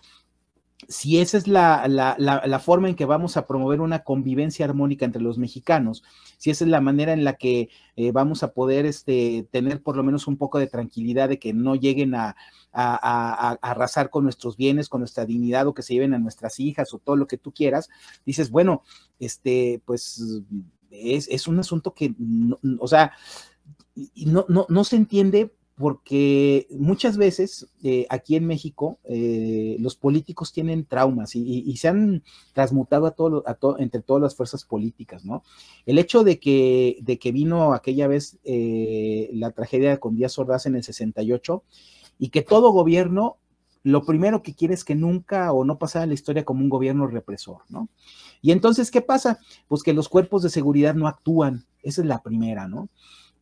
si esa es la, forma en que vamos a promover una convivencia armónica entre los mexicanos, si esa es la manera en la que eh, vamos a poder este, tener por lo menos un poco de tranquilidad de que no lleguen a, arrasar con nuestros bienes, con nuestra dignidad o que se lleven a nuestras hijas o todo lo que tú quieras, dices, bueno, este, pues es, un asunto que, o sea, no, no, no se entiende porque muchas veces eh, aquí en México eh, los políticos tienen traumas y, se han transmutado entre todas las fuerzas políticas, ¿no? El hecho de que, vino aquella vez eh, la tragedia con Díaz Ordaz en el 68 y que todo gobierno lo primero que quiere es que nunca o no pasara la historia como un gobierno represor, ¿no? Y entonces, ¿qué pasa? Pues que los cuerpos de seguridad no actúan, esa es la primera, ¿no?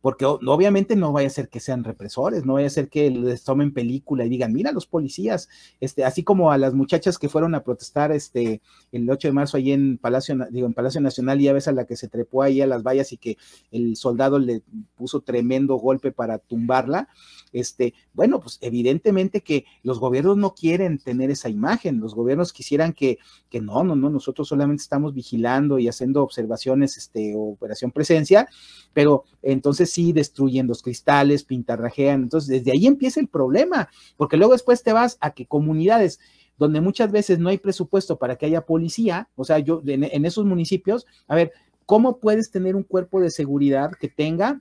porque obviamente no vaya a ser que sean represores, no vaya a ser que les tomen película y digan, mira los policías, este, así como a las muchachas que fueron a protestar este, el 8 de marzo ahí en Palacio, digo, en Palacio Nacional y a veces a la que se trepó ahí a las vallas y que el soldado le puso tremendo golpe para tumbarla, este, bueno, pues evidentemente que los gobiernos no quieren tener esa imagen, los gobiernos quisieran que, que no, no, no, nosotros solamente estamos vigilando y haciendo observaciones, este, operación presencia, pero entonces sí destruyen los cristales, pintarrajean. Entonces, desde ahí empieza el problema, porque luego después te vas a que comunidades donde muchas veces no hay presupuesto para que haya policía, o sea, yo en, en esos municipios, a ver, ¿cómo puedes tener un cuerpo de seguridad que tenga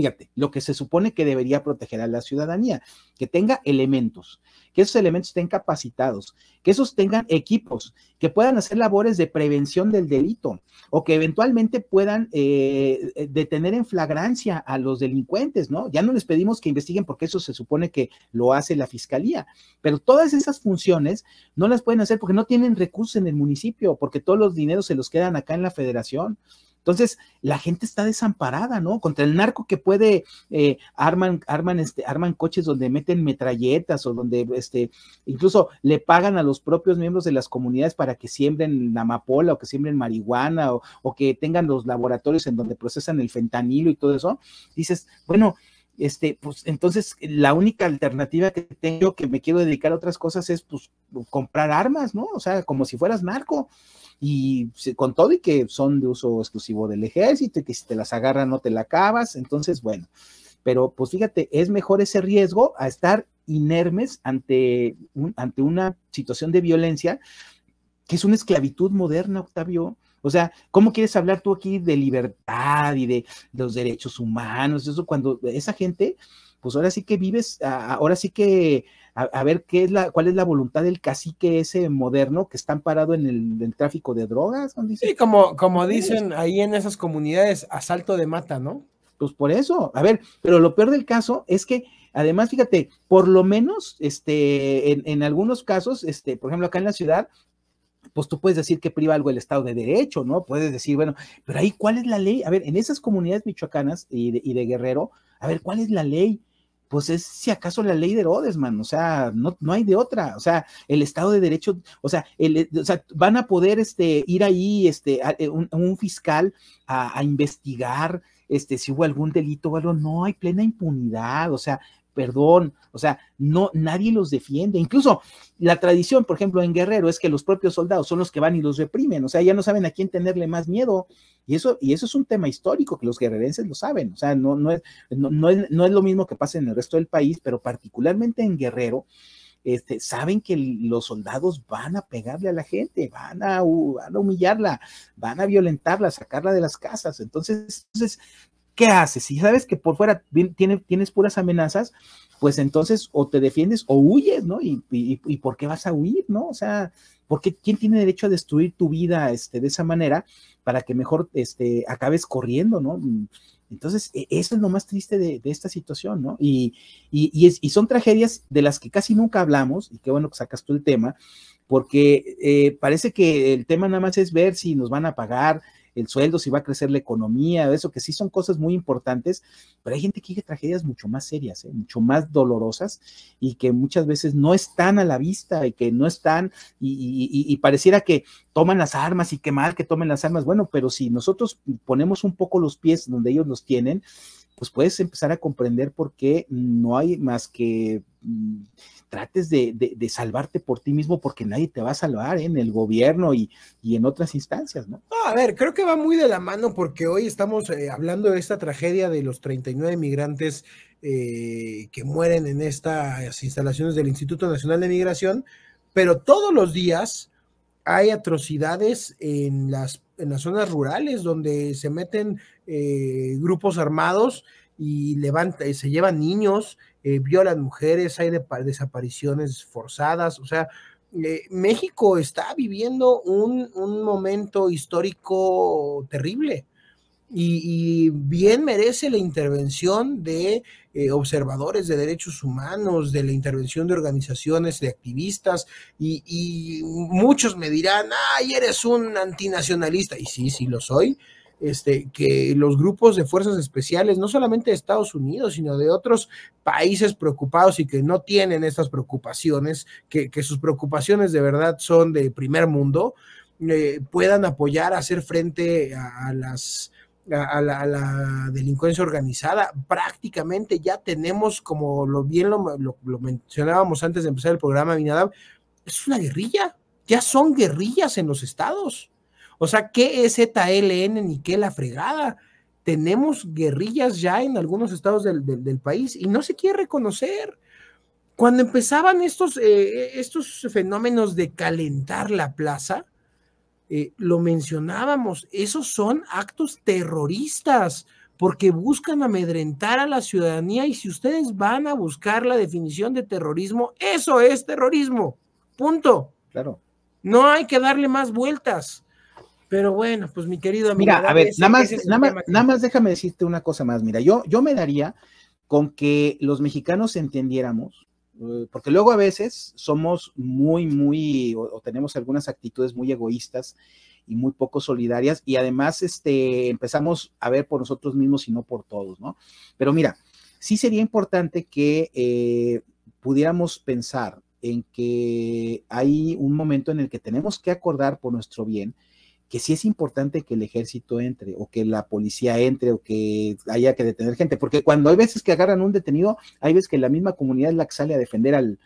fíjate, lo que se supone que debería proteger a la ciudadanía, que tenga elementos, que esos elementos estén capacitados, que esos tengan equipos, que puedan hacer labores de prevención del delito o que eventualmente puedan eh, detener en flagrancia a los delincuentes, ¿no? Ya no les pedimos que investiguen porque eso se supone que lo hace la fiscalía, pero todas esas funciones no las pueden hacer porque no tienen recursos en el municipio, porque todos los dineros se los quedan acá en la federación. Entonces, la gente está desamparada, ¿no? Contra el narco que puede, eh, arman, arman, este, arman coches donde meten metralletas o donde, este, incluso le pagan a los propios miembros de las comunidades para que siembren la amapola o que siembren marihuana o, o que tengan los laboratorios en donde procesan el fentanilo y todo eso. Dices, bueno, este, pues entonces la única alternativa que tengo que me quiero dedicar a otras cosas es pues comprar armas, ¿no? O sea, como si fueras narco. Y con todo y que son de uso exclusivo del ejército y que si te las agarra no te la acabas, entonces bueno, pero pues fíjate, es mejor ese riesgo a estar inermes ante, ante una situación de violencia que es una esclavitud moderna, Octavio. O sea, ¿cómo quieres hablar tú aquí de libertad y de los derechos humanos? Eso cuando esa gente, pues ahora sí que vives, ahora sí que a, ver qué es la, cuál es la voluntad del cacique ese moderno que está amparado en el, tráfico de drogas. sí, como, como dicen ahí en esas comunidades, asalto de mata, ¿no? Pues por eso, a ver, pero lo peor del caso es que además, fíjate, por lo menos, este, en, en algunos casos, este, por ejemplo, acá en la ciudad, pues tú puedes decir que priva algo el Estado de Derecho, ¿no? Puedes decir, bueno, pero ahí, ¿cuál es la ley? A ver, en esas comunidades michoacanas y de, Guerrero, a ver, ¿cuál es la ley? pues es si acaso la ley de Herodes, man, o sea, no, hay de otra, o sea, el Estado de Derecho, o sea, el, van a poder este, ir ahí este, eh, un, fiscal a, investigar este, si hubo algún delito o algo, no hay plena impunidad, o sea, perdón, o sea, no, nadie los defiende. Incluso la tradición, por ejemplo, en Guerrero es que los propios soldados son los que van y los reprimen, o sea, ya no saben a quién tenerle más miedo. Y eso, y eso es un tema histórico que los guerrerenses lo saben, o sea, no, no, es, no, es, lo mismo que pasa en el resto del país, pero particularmente en Guerrero, este, saben que los soldados van a pegarle a la gente, van a, van a humillarla, van a violentarla, sacarla de las casas. Entonces, entonces, ¿qué haces? Si sabes que por fuera tienes puras amenazas, pues entonces o te defiendes o huyes, ¿no? Y, y, por qué vas a huir, ¿no? O sea, ¿por ¿quién tiene derecho a destruir tu vida este, de esa manera para que mejor este, acabes corriendo, ¿no? Entonces, e, eso es lo más triste de, esta situación, ¿no? Y, y, es, y son tragedias de las que casi nunca hablamos, y qué bueno que sacas tú el tema, porque eh, parece que el tema nada más es ver si nos van a pagar, el sueldo, si va a crecer la economía, eso que sí son cosas muy importantes, pero hay gente que vive tragedias mucho más serias, ¿eh? mucho más dolorosas y que muchas veces no están a la vista y que no están y, pareciera que toman las armas y qué mal que tomen las armas. Bueno, pero si nosotros ponemos un poco los pies donde ellos los tienen, pues puedes empezar a comprender por qué no hay más que mm, trates de, de, salvarte por ti mismo porque nadie te va a salvar ¿eh? en el gobierno y, y, en otras instancias, ¿no? A ver, creo que va muy de la mano porque hoy estamos eh, hablando de esta tragedia de los 39 migrantes eh, que mueren en estas instalaciones del Instituto Nacional de Migración, pero todos los días hay atrocidades en las, en las zonas rurales donde se meten grupos armados y levanta, y se llevan niños, eh, violan mujeres, hay desapariciones forzadas, o sea, eh, México está viviendo un, momento histórico terrible. Y, bien merece la intervención de eh, observadores de derechos humanos, de la intervención de organizaciones, de activistas, y, y muchos me dirán, ay, eres un antinacionalista, y sí, sí lo soy, este, que los grupos de fuerzas especiales, no solamente de Estados Unidos, sino de otros países preocupados y que no tienen estas preocupaciones, que, sus preocupaciones de verdad son de primer mundo, eh, puedan apoyar a hacer frente a, las... A la, delincuencia organizada. Prácticamente ya tenemos, como lo bien lo, mencionábamos antes de empezar el programa, es una guerrilla, ya son guerrillas en los estados. O sea, ¿qué es ZLN e ni qué la fregada? Tenemos guerrillas ya en algunos estados del, país y no se quiere reconocer. Cuando empezaban estos, eh, estos fenómenos de calentar la plaza, eh, lo mencionábamos, esos son actos terroristas porque buscan amedrentar a la ciudadanía y si ustedes van a buscar la definición de terrorismo, eso es terrorismo. Punto. Claro. No hay que darle más vueltas. Pero bueno, pues mi querido amigo. Mira, a ver, nada más, nada, más, nada más déjame decirte una cosa más. Mira, yo, yo me daría con que los mexicanos entendiéramos, eh, porque luego a veces somos muy, muy, o, tenemos algunas actitudes muy egoístas y muy poco solidarias, y además este, empezamos a ver por nosotros mismos y no por todos, ¿no? Pero mira, sí sería importante que eh, pudiéramos pensar en que hay un momento en el que tenemos que acordar por nuestro bien, que sí es importante que el ejército entre o que la policía entre o que haya que detener gente, porque cuando hay veces que agarran un detenido, hay veces que la misma comunidad es la que sale a defender al,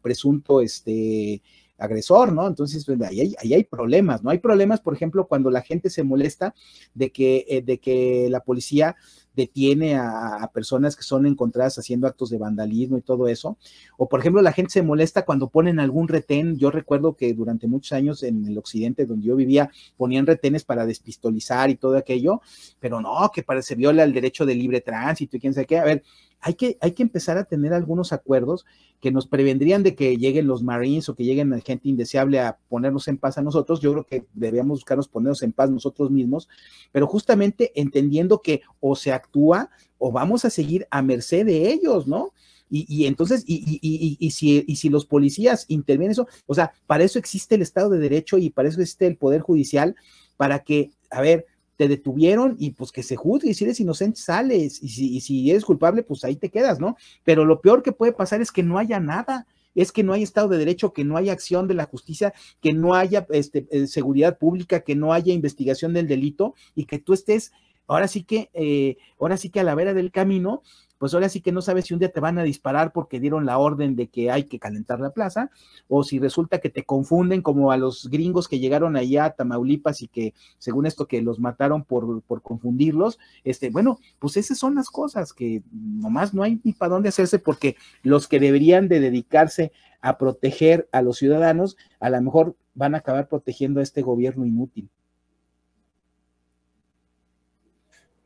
presunto este, agresor, ¿no? Entonces, pues, ahí, hay, problemas, ¿no? Hay problemas, por ejemplo, cuando la gente se molesta de que, eh, de que la policía detiene a, personas que son encontradas haciendo actos de vandalismo y todo eso. O por ejemplo, la gente se molesta cuando ponen algún retén. Yo recuerdo que durante muchos años en el occidente donde yo vivía ponían retenes para despistolizar y todo aquello, pero no, que parece se viola el derecho de libre tránsito y quién sabe qué. A ver, hay que, hay que empezar a tener algunos acuerdos que nos prevendrían de que lleguen los Marines o que lleguen gente indeseable a ponernos en paz a nosotros. Yo creo que debíamos buscarnos ponernos en paz nosotros mismos, pero justamente entendiendo que o se actúa o vamos a seguir a merced de ellos, ¿no? Y, entonces, y, si, y si los policías intervienen eso, o sea, para eso existe el Estado de Derecho y para eso existe el Poder Judicial, para que, a ver, te detuvieron y pues que se juzgue, y si eres inocente sales, y si, y si eres culpable, pues ahí te quedas, ¿no? Pero lo peor que puede pasar es que no haya nada, es que no haya Estado de Derecho, que no haya acción de la justicia, que no haya este, eh, seguridad pública, que no haya investigación del delito y que tú estés ahora sí que, eh, ahora sí que a la vera del camino, pues ahora sí que no sabes si un día te van a disparar porque dieron la orden de que hay que calentar la plaza, o si resulta que te confunden como a los gringos que llegaron allá a Tamaulipas y que según esto que los mataron por, confundirlos, este, bueno, pues esas son las cosas que nomás no hay ni para dónde hacerse porque los que deberían de dedicarse a proteger a los ciudadanos, a lo mejor van a acabar protegiendo a este gobierno inútil.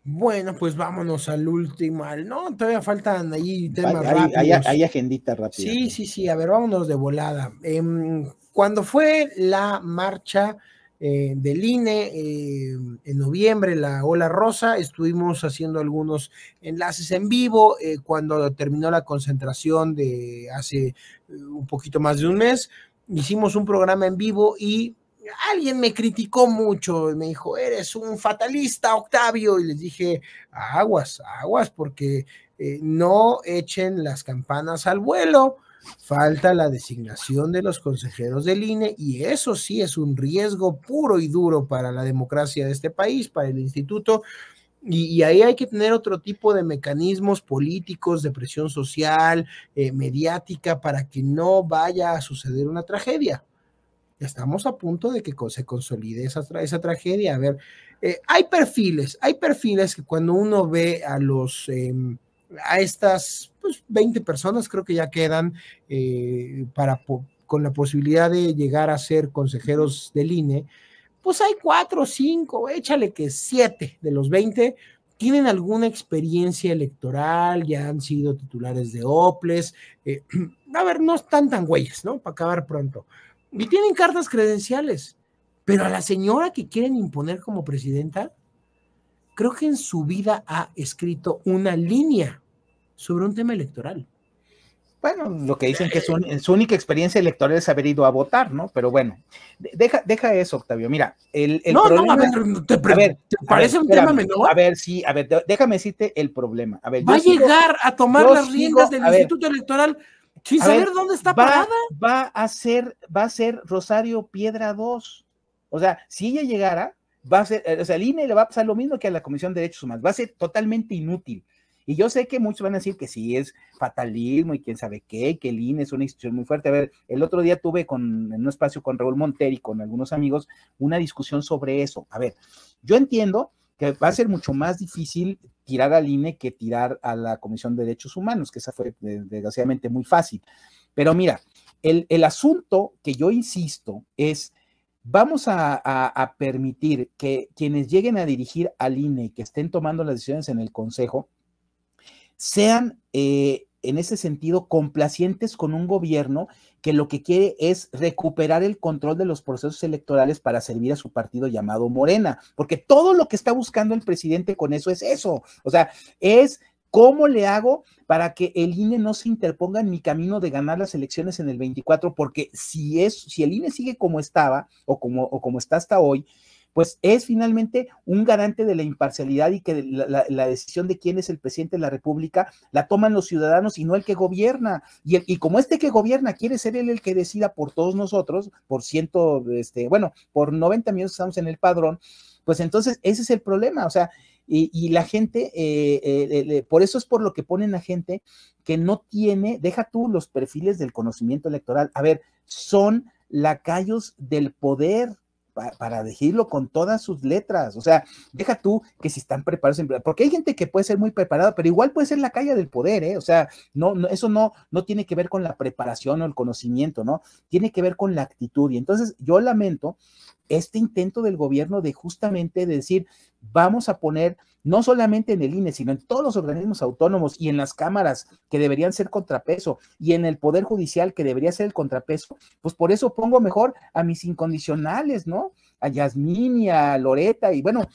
Bueno, pues vámonos al último. No, todavía faltan ahí temas rápidos. Hay, agendita rápida. Sí, sí, sí. A ver, vámonos de volada. Em, cuando fue la marcha eh, del INE eh, en noviembre, la Ola Rosa, estuvimos haciendo algunos enlaces en vivo. Eh, cuando terminó la concentración de hace un poquito más de un mes, hicimos un programa en vivo y alguien me criticó mucho, y me dijo, eres un fatalista, Octavio, y les dije, aguas, aguas, porque eh, no echen las campanas al vuelo, falta la designación de los consejeros del INE, y eso sí es un riesgo puro y duro para la democracia de este país, para el instituto. Y, ahí hay que tener otro tipo de mecanismos políticos, de presión social, eh, mediática, para que no vaya a suceder una tragedia estamos a punto de que se consolide esa, esa tragedia. A ver, eh, hay perfiles, hay perfiles que cuando uno ve a los... Em, a estas pues, 20 personas creo que ya quedan eh, para con la posibilidad de llegar a ser consejeros del INE, pues hay cuatro, cinco, échale que siete de los 20 tienen alguna experiencia electoral, ya han sido titulares de OPLES. E eh, *clears throat* a ver, no están tan güeyes, ¿no? Para acabar pronto. Y tienen cartas credenciales. Pero a la señora que quieren imponer como presidenta, creo que en su vida ha escrito una línea sobre un tema electoral. Bueno, lo que dicen que su, su única experiencia electoral es haber ido a votar, ¿no? Pero bueno, deja, deja eso, Octavio. Mira, el, el no, No, a ver, ¿te, parece a ver, un tema menor? A ver, sí, a ver, déjame decirte el problema. A ver, Va a llegar a tomar las riendas del Instituto Electoral dónde está parada. Va a ser, va a ser Rosario Piedra 2. O sea, si ella llegara, va a ser, eh, o sea, el INE le va a pasar lo mismo que a la Comisión de Derechos Humanos, va a ser totalmente inútil. Y yo sé que muchos van a decir que sí es fatalismo y quién sabe qué, que el INE es una institución muy fuerte. A ver, el otro día tuve con, en un espacio con Raúl Monter y con algunos amigos una discusión sobre eso. A ver, yo entiendo que va a ser mucho más difícil tirar al INE que tirar a la Comisión de Derechos Humanos, que esa fue desgraciadamente muy fácil. Pero mira, el, asunto que yo insisto es, vamos a, permitir que quienes lleguen a dirigir al INE, que estén tomando las decisiones en el Consejo, sean eh, en ese sentido complacientes con un gobierno que lo que quiere es recuperar el control de los procesos electorales para servir a su partido llamado Morena, porque todo lo que está buscando el presidente con eso es eso, o sea, es ¿Cómo le hago para que el INE no se interponga en mi camino de ganar las elecciones en el 24? Porque si es, si el INE sigue como estaba o como, o como está hasta hoy, pues es finalmente un garante de la imparcialidad y que la, decisión de quién es el presidente de la República la toman los ciudadanos y no el que gobierna. Y, y como este que gobierna quiere ser él el que decida por todos nosotros, por ciento, este, bueno, por 90 millones que estamos en el padrón, pues entonces ese es el problema, o sea, y, la gente, eh, eh, por eso es por lo que ponen a gente que no tiene, deja tú los perfiles del conocimiento electoral, a ver, son lacayos del poder, para, decirlo con todas sus letras. O sea, deja tú que si están preparados, porque hay gente que puede ser muy preparada, pero igual puede ser la calle del poder, ¿eh? O sea, no, no, eso no, no tiene que ver con la preparación o el conocimiento, ¿no? Tiene que ver con la actitud. Y entonces yo lamento este intento del gobierno de justamente decir, vamos a poner no solamente en el INE, sino en todos los organismos autónomos y en las cámaras que deberían ser contrapeso y en el Poder Judicial que debería ser el contrapeso, pues por eso pongo mejor a mis incondicionales, ¿no? A y a Loreta y bueno,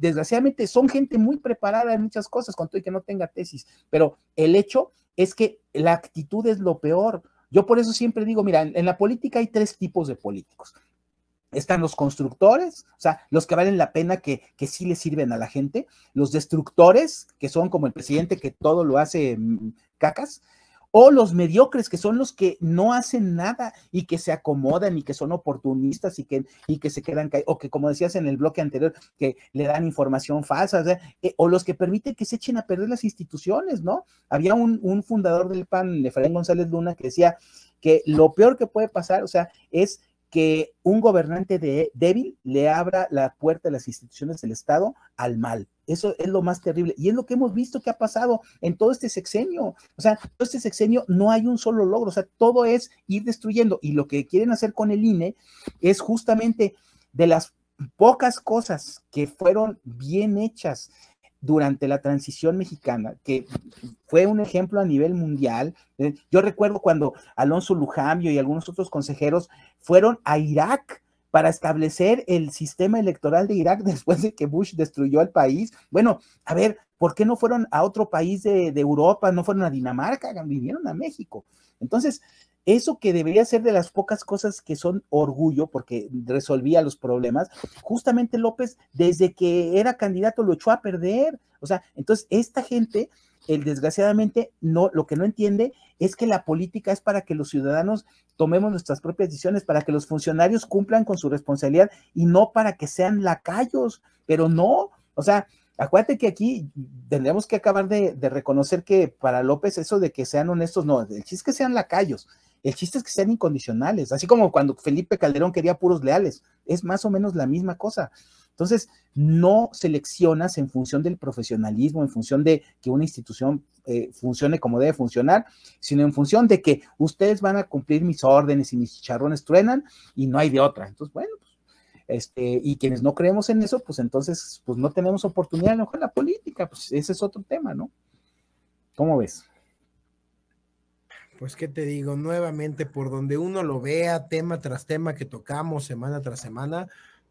desgraciadamente son gente muy preparada en muchas cosas, con todo y que no tenga tesis, pero el hecho es que la actitud es lo peor. Yo por eso siempre digo, mira, en la política hay tres tipos de políticos están los constructores, o sea, los que valen la pena que, sí le sirven a la gente, los destructores, que son como el presidente que todo lo hace mm, cacas, o los mediocres, que son los que no hacen nada y que se acomodan y que son oportunistas y que, y que se quedan, o que como decías en el bloque anterior, que le dan información falsa, eh, o, los que permiten que se echen a perder las instituciones, ¿no? Había un, un fundador del PAN, Efraín González Luna, que decía que lo peor que puede pasar, o sea, es que un gobernante débil le abra la puerta a las instituciones del Estado al mal. Eso es lo más terrible. Y es lo que hemos visto que ha pasado en todo este sexenio. O sea, todo este sexenio no hay un solo logro. O sea, todo es ir destruyendo. Y lo que quieren hacer con el INE es justamente de las pocas cosas que fueron bien hechas durante la transición mexicana, que fue un ejemplo a nivel mundial. Eh, yo recuerdo cuando Alonso Lujambio y algunos otros consejeros fueron a Irak para establecer el sistema electoral de Irak *laughs* después de que Bush destruyó el país. Bueno, a ver, ¿por qué no fueron a otro país de, Europa? No fueron a Dinamarca, vinieron a México. Entonces, eso que debería ser de las pocas cosas que son orgullo, porque resolvía los problemas, justamente López, desde que era candidato, lo echó a perder. O sea, entonces esta gente, el, desgraciadamente, no, lo que no entiende es que la política es para que los ciudadanos tomemos nuestras propias decisiones, para que los funcionarios cumplan con su responsabilidad y no para que sean lacayos, pero no, o sea, Acuérdate que aquí tendríamos que acabar de, de, reconocer que para López eso de que sean honestos, no, el chiste es que sean lacayos. El chiste es que sean incondicionales, así como cuando Felipe Calderón quería puros leales, es más o menos la misma cosa. Entonces, no seleccionas en función del profesionalismo, en función de que una institución eh, funcione como debe funcionar, sino en función de que ustedes van a cumplir mis órdenes y mis chicharrones truenan y no hay de otra. Entonces, bueno, pues, este, y quienes no creemos en eso, pues entonces, pues no tenemos oportunidad a mejor en la política, pues ese es otro tema, ¿no? ¿Cómo ves? pues qué te digo, nuevamente por donde uno lo vea, tema tras tema que tocamos semana tras semana,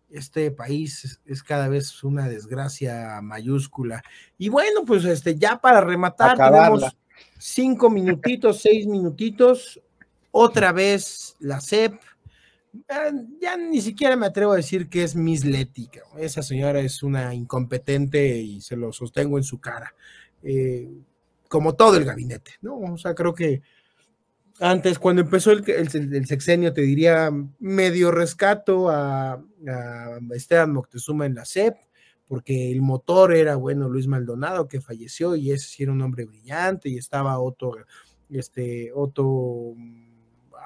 este país es cada vez una desgracia mayúscula. Y bueno, pues este, ya para rematar, tenemos cinco minutitos, seis minutitos, otra vez la CEP. Ah, ya, ni siquiera me atrevo a decir que es mislética. Esa señora es una incompetente y se lo sostengo en su cara, eh, como todo el gabinete, ¿no? O sea, creo que antes, cuando empezó el, el, sexenio, te diría medio rescato a, Esteban Moctezuma en la CEP, porque el motor era, bueno, Luis Maldonado, que falleció, y ese sí era un hombre brillante, y estaba otro este, otro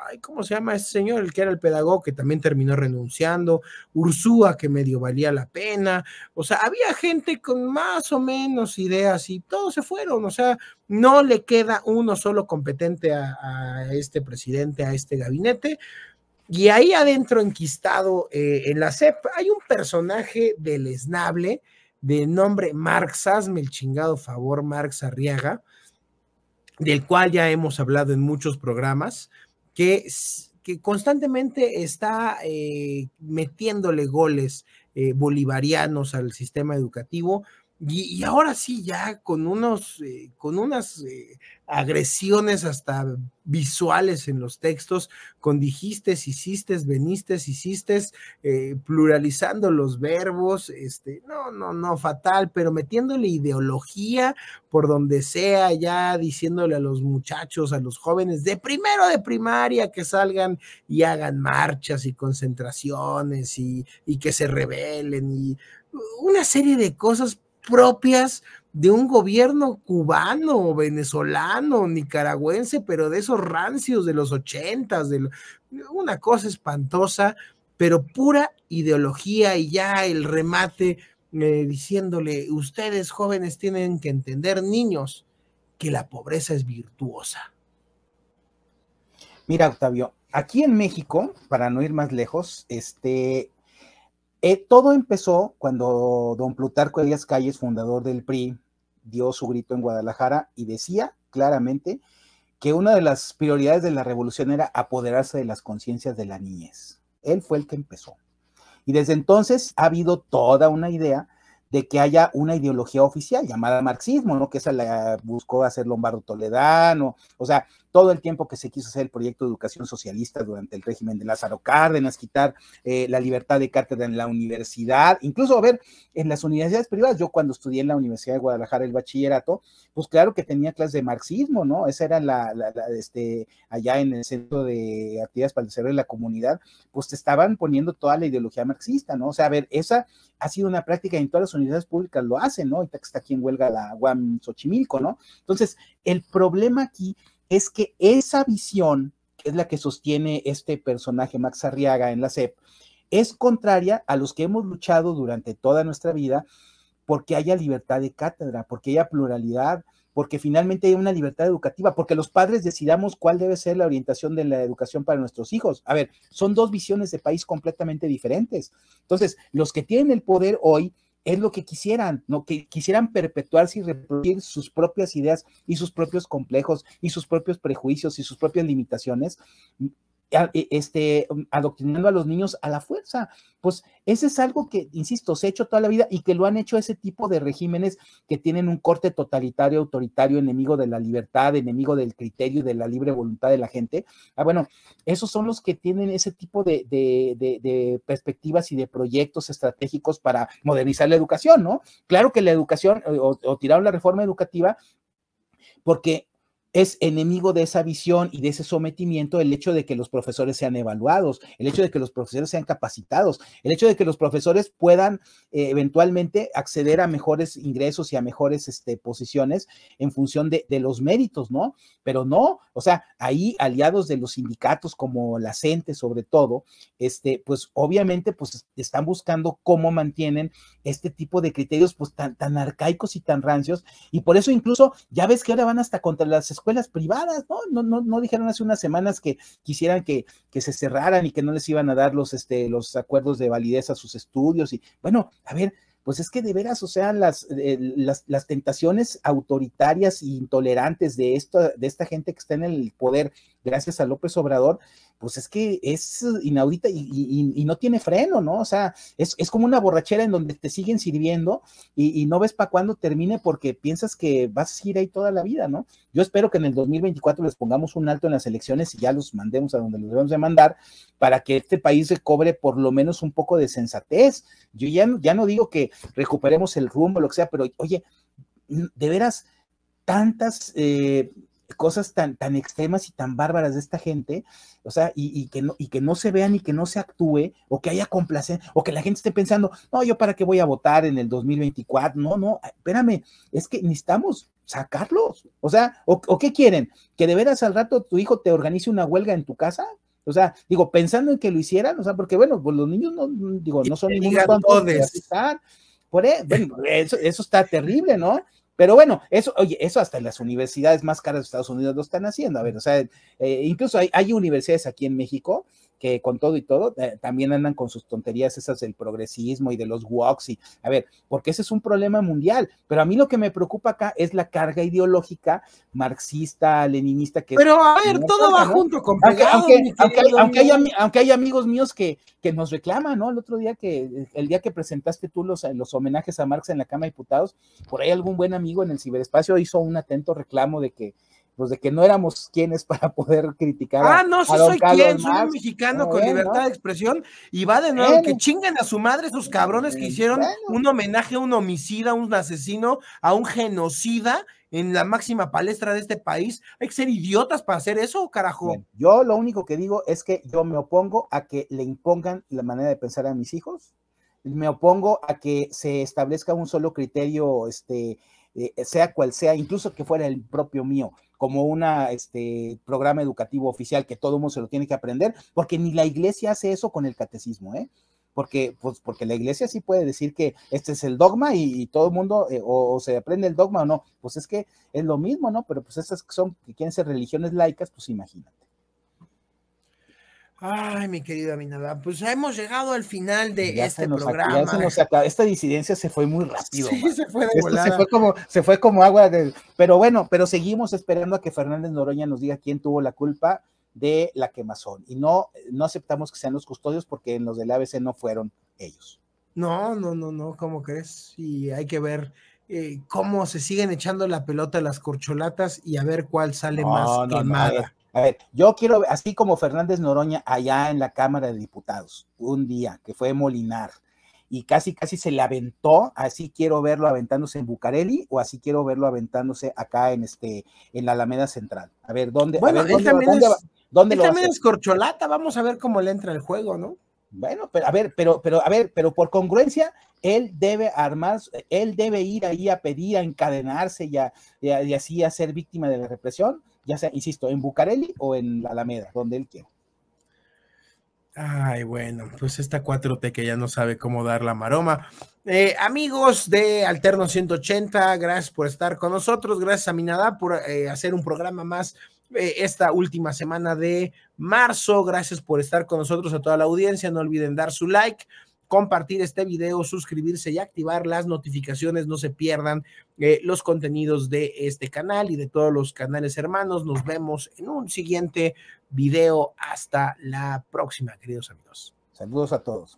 ay, ¿cómo se llama ese señor? El que era el pedagogo que también terminó renunciando, Ursúa que medio valía la pena, o sea, había gente con más o menos ideas y todos se fueron, o sea, no le queda uno solo competente a, este presidente, a este gabinete. Y ahí adentro, enquistado eh, en la CEP, hay un personaje del esnable de nombre Marx, hazme el chingado favor, Marx Arriaga, del cual ya hemos hablado en muchos programas, que, constantemente está eh, metiéndole goles eh, bolivarianos al sistema educativo y, ahora sí, ya con unos, eh, con unas eh, agresiones hasta visuales en los textos, con dijiste, hiciste, veniste, hiciste, eh, pluralizando los verbos, este, no, no, no, fatal, pero metiéndole ideología por donde sea, ya diciéndole a los muchachos, a los jóvenes de primero de primaria que salgan y hagan marchas y concentraciones y, y que se rebelen y una serie de cosas propias de un gobierno cubano, venezolano, nicaragüense, pero de esos rancios de los ochentas, de una cosa espantosa, pero pura ideología y ya el remate eh, diciéndole, ustedes jóvenes tienen que entender, niños, que la pobreza es virtuosa. Mira, Octavio, aquí en México, para no ir más lejos, este, eh, todo empezó cuando don Plutarco Elías Calles, fundador del PRI, dio su grito en Guadalajara y decía claramente que una de las prioridades de la revolución era apoderarse de las conciencias de la niñez. Él fue el que empezó. Y desde entonces ha habido toda una idea de que haya una ideología oficial llamada marxismo, ¿no? Que esa la buscó hacer Lombardo Toledano, o sea, todo el tiempo que se quiso hacer el proyecto de educación socialista durante el régimen de Lázaro Cárdenas, quitar eh, la libertad de cátedra en la universidad, incluso, a ver, en las universidades privadas, yo cuando estudié en la Universidad de Guadalajara el bachillerato, pues claro que tenía clases de marxismo, ¿no? Esa era la, la, este, allá en el centro de actividades para el desarrollo de la comunidad, pues te estaban poniendo toda la ideología marxista, ¿no? O sea, a ver, esa ha sido una práctica y en todas las universidades públicas, lo hacen, ¿no? Y está aquí en huelga la UAM Xochimilco, ¿no? Entonces, el problema aquí es que esa visión, que es la que sostiene este personaje Max Arriaga en la CEP, es contraria a los que hemos luchado durante toda nuestra vida porque haya libertad de cátedra, porque haya pluralidad, porque finalmente haya una libertad educativa, porque los padres decidamos cuál debe ser la orientación de la educación para nuestros hijos. A ver, son dos visiones de país completamente diferentes. Entonces, los que tienen el poder hoy es lo que quisieran, lo que quisieran perpetuarse y reproducir sus propias ideas y sus propios complejos y sus propios prejuicios y sus propias limitaciones e, este, um, adoctrinando a los niños a la fuerza. Pues ese es algo que, insisto, se ha hecho toda la vida y que lo han hecho ese tipo de regímenes que tienen un corte totalitario, autoritario, enemigo de la libertad, enemigo del criterio y de la libre voluntad de la gente. Ah, bueno, esos son los que tienen ese tipo de, perspectivas y de proyectos estratégicos para modernizar la educación, ¿no? Claro que la educación o, o tiraron la reforma educativa porque es enemigo de esa visión y de ese sometimiento el hecho de que los profesores sean evaluados, el hecho de que los profesores sean capacitados, el hecho de que los profesores puedan eh, eventualmente acceder a mejores ingresos y a mejores este, posiciones en función de, los méritos, ¿no? Pero no, o sea, ahí aliados de los sindicatos como la CENTE sobre todo, este, pues obviamente pues están buscando cómo mantienen este tipo de criterios pues tan, tan arcaicos y tan rancios y por eso incluso ya ves que ahora van hasta contra las escuelas escuelas privadas, ¿no? No, no, dijeron hace unas semanas que quisieran que, que, se cerraran y que no les iban a dar los, este, los acuerdos de validez a sus estudios. Y bueno, a ver, pues es que de veras, o sea, las, eh, las, las, tentaciones autoritarias e intolerantes de, esto, de esta gente que está en el poder, gracias a López Obrador, pues es que es inaudita y, no tiene freno, ¿no? O sea, es, como una borrachera en donde te siguen sirviendo y, no ves para cuándo termine porque piensas que vas a seguir ahí toda la vida, ¿no? Yo espero que en el 2024 les pongamos un alto en las elecciones y ya los mandemos a donde los debemos de mandar para que este país recobre por lo menos un poco de sensatez. Yo ya, ya no digo que recuperemos el rumbo, lo que sea, pero oye, de veras, tantas... Eh, cosas tan, tan extremas y tan bárbaras de esta gente, o sea, y, que no, y que no se vean y que no se actúe, o que haya complacencia, o que la gente esté pensando, no, yo para qué voy a votar en el 2024, no, no, espérame, es que necesitamos sacarlos, o sea, o, qué quieren, que de veras al rato tu hijo te organice una huelga en tu casa, o sea, digo, pensando en que lo hicieran, o sea, porque bueno, pues los niños no, digo, no son ningún cuantos Por e, bueno, eso, está terrible, ¿no? Pero bueno, eso, oye, eso hasta en las universidades más caras de Estados Unidos lo están haciendo. A ver, o sea, eh, incluso hay, hay universidades aquí en México con todo y todo eh, también andan con sus tonterías esas del progresismo y de los walks y a ver, porque ese es un problema mundial, pero a mí lo que me preocupa acá es la carga ideológica marxista, leninista que Pero a ver, todo va junto con aunque, hay, amigos míos que, que nos reclaman, ¿no? El otro día que el día que presentaste tú los, los homenajes a Marx en la Cámara de Diputados, por ahí algún buen amigo en el ciberespacio hizo un atento reclamo de que pues de que no éramos quienes *laughs* para poder criticar. Ah, no, si soy quien, soy un mexicano con libertad de expresión y va de nuevo, que chinguen a su madre esos cabrones que eh, hicieron un homenaje a un homicida, a un asesino, a un genocida en la máxima palestra de este país. Hay que ser idiotas para hacer eso, carajo. yo lo único que digo es que yo me opongo a que le impongan la manera de pensar a mis hijos. Me opongo a que se establezca un solo criterio, este, eh, sea cual sea, incluso que fuera el propio mío como un este, programa educativo oficial que todo mundo se lo tiene que aprender, porque ni la iglesia hace eso con el catecismo, ¿eh? Porque, pues, porque la iglesia sí puede decir que este es el dogma y, todo el mundo eh, o, se aprende el dogma o no. Pues es que es lo mismo, ¿no? Pero pues esas son, que quieren ser religiones laicas, pues imagínate. Ay, mi querida Minada, pues ya hemos llegado al final de este programa. Esta disidencia se fue muy rápido. Sí, se fue, de se fue como, se fue como agua de... Pero bueno, pero seguimos esperando a que Fernández Noroña nos diga quién tuvo la culpa de la quemazón. Y no, no aceptamos que sean los custodios porque en los del ABC no fueron ellos. No, no, no, no, ¿cómo crees? Y hay que ver eh, cómo se siguen echando la pelota las corcholatas y a ver cuál sale más quemada. A ver, yo quiero, así como Fernández Noroña allá en la Cámara de Diputados, un día que fue Molinar, y casi, casi se le aventó, así quiero verlo aventándose en Bucareli o así quiero verlo aventándose acá en este, en la Alameda Central. A ver, ¿dónde? Bueno, él ¿dónde, también, ¿dónde, es, también es corcholata, vamos a ver cómo le entra el juego, ¿no? Bueno, pero a ver, pero, pero, a ver, pero por congruencia, él debe armar, él debe ir ahí a pedir, a encadenarse ya y, y así a ser víctima de la represión ya sea, insisto, en Bucareli o en Alameda, donde él quiera. Ay, bueno, pues esta 4T que ya no sabe cómo dar la maroma. Eh, amigos de Alterno 180, gracias por estar con nosotros, gracias a nada por eh, hacer un programa más eh, esta última semana de marzo, gracias por estar con nosotros a toda la audiencia, no olviden dar su like, compartir este video, suscribirse y activar las notificaciones. No se pierdan eh, los contenidos de este canal y de todos los canales hermanos. Nos vemos en un siguiente video. Hasta la próxima, queridos amigos. Saludos a todos.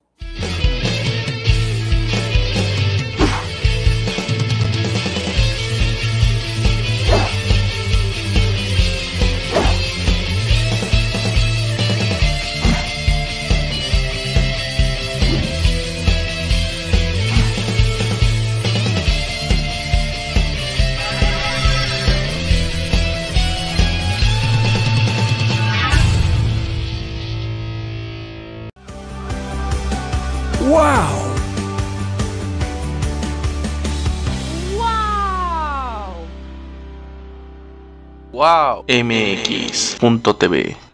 ¡Wow! wow. Wow. MX.tv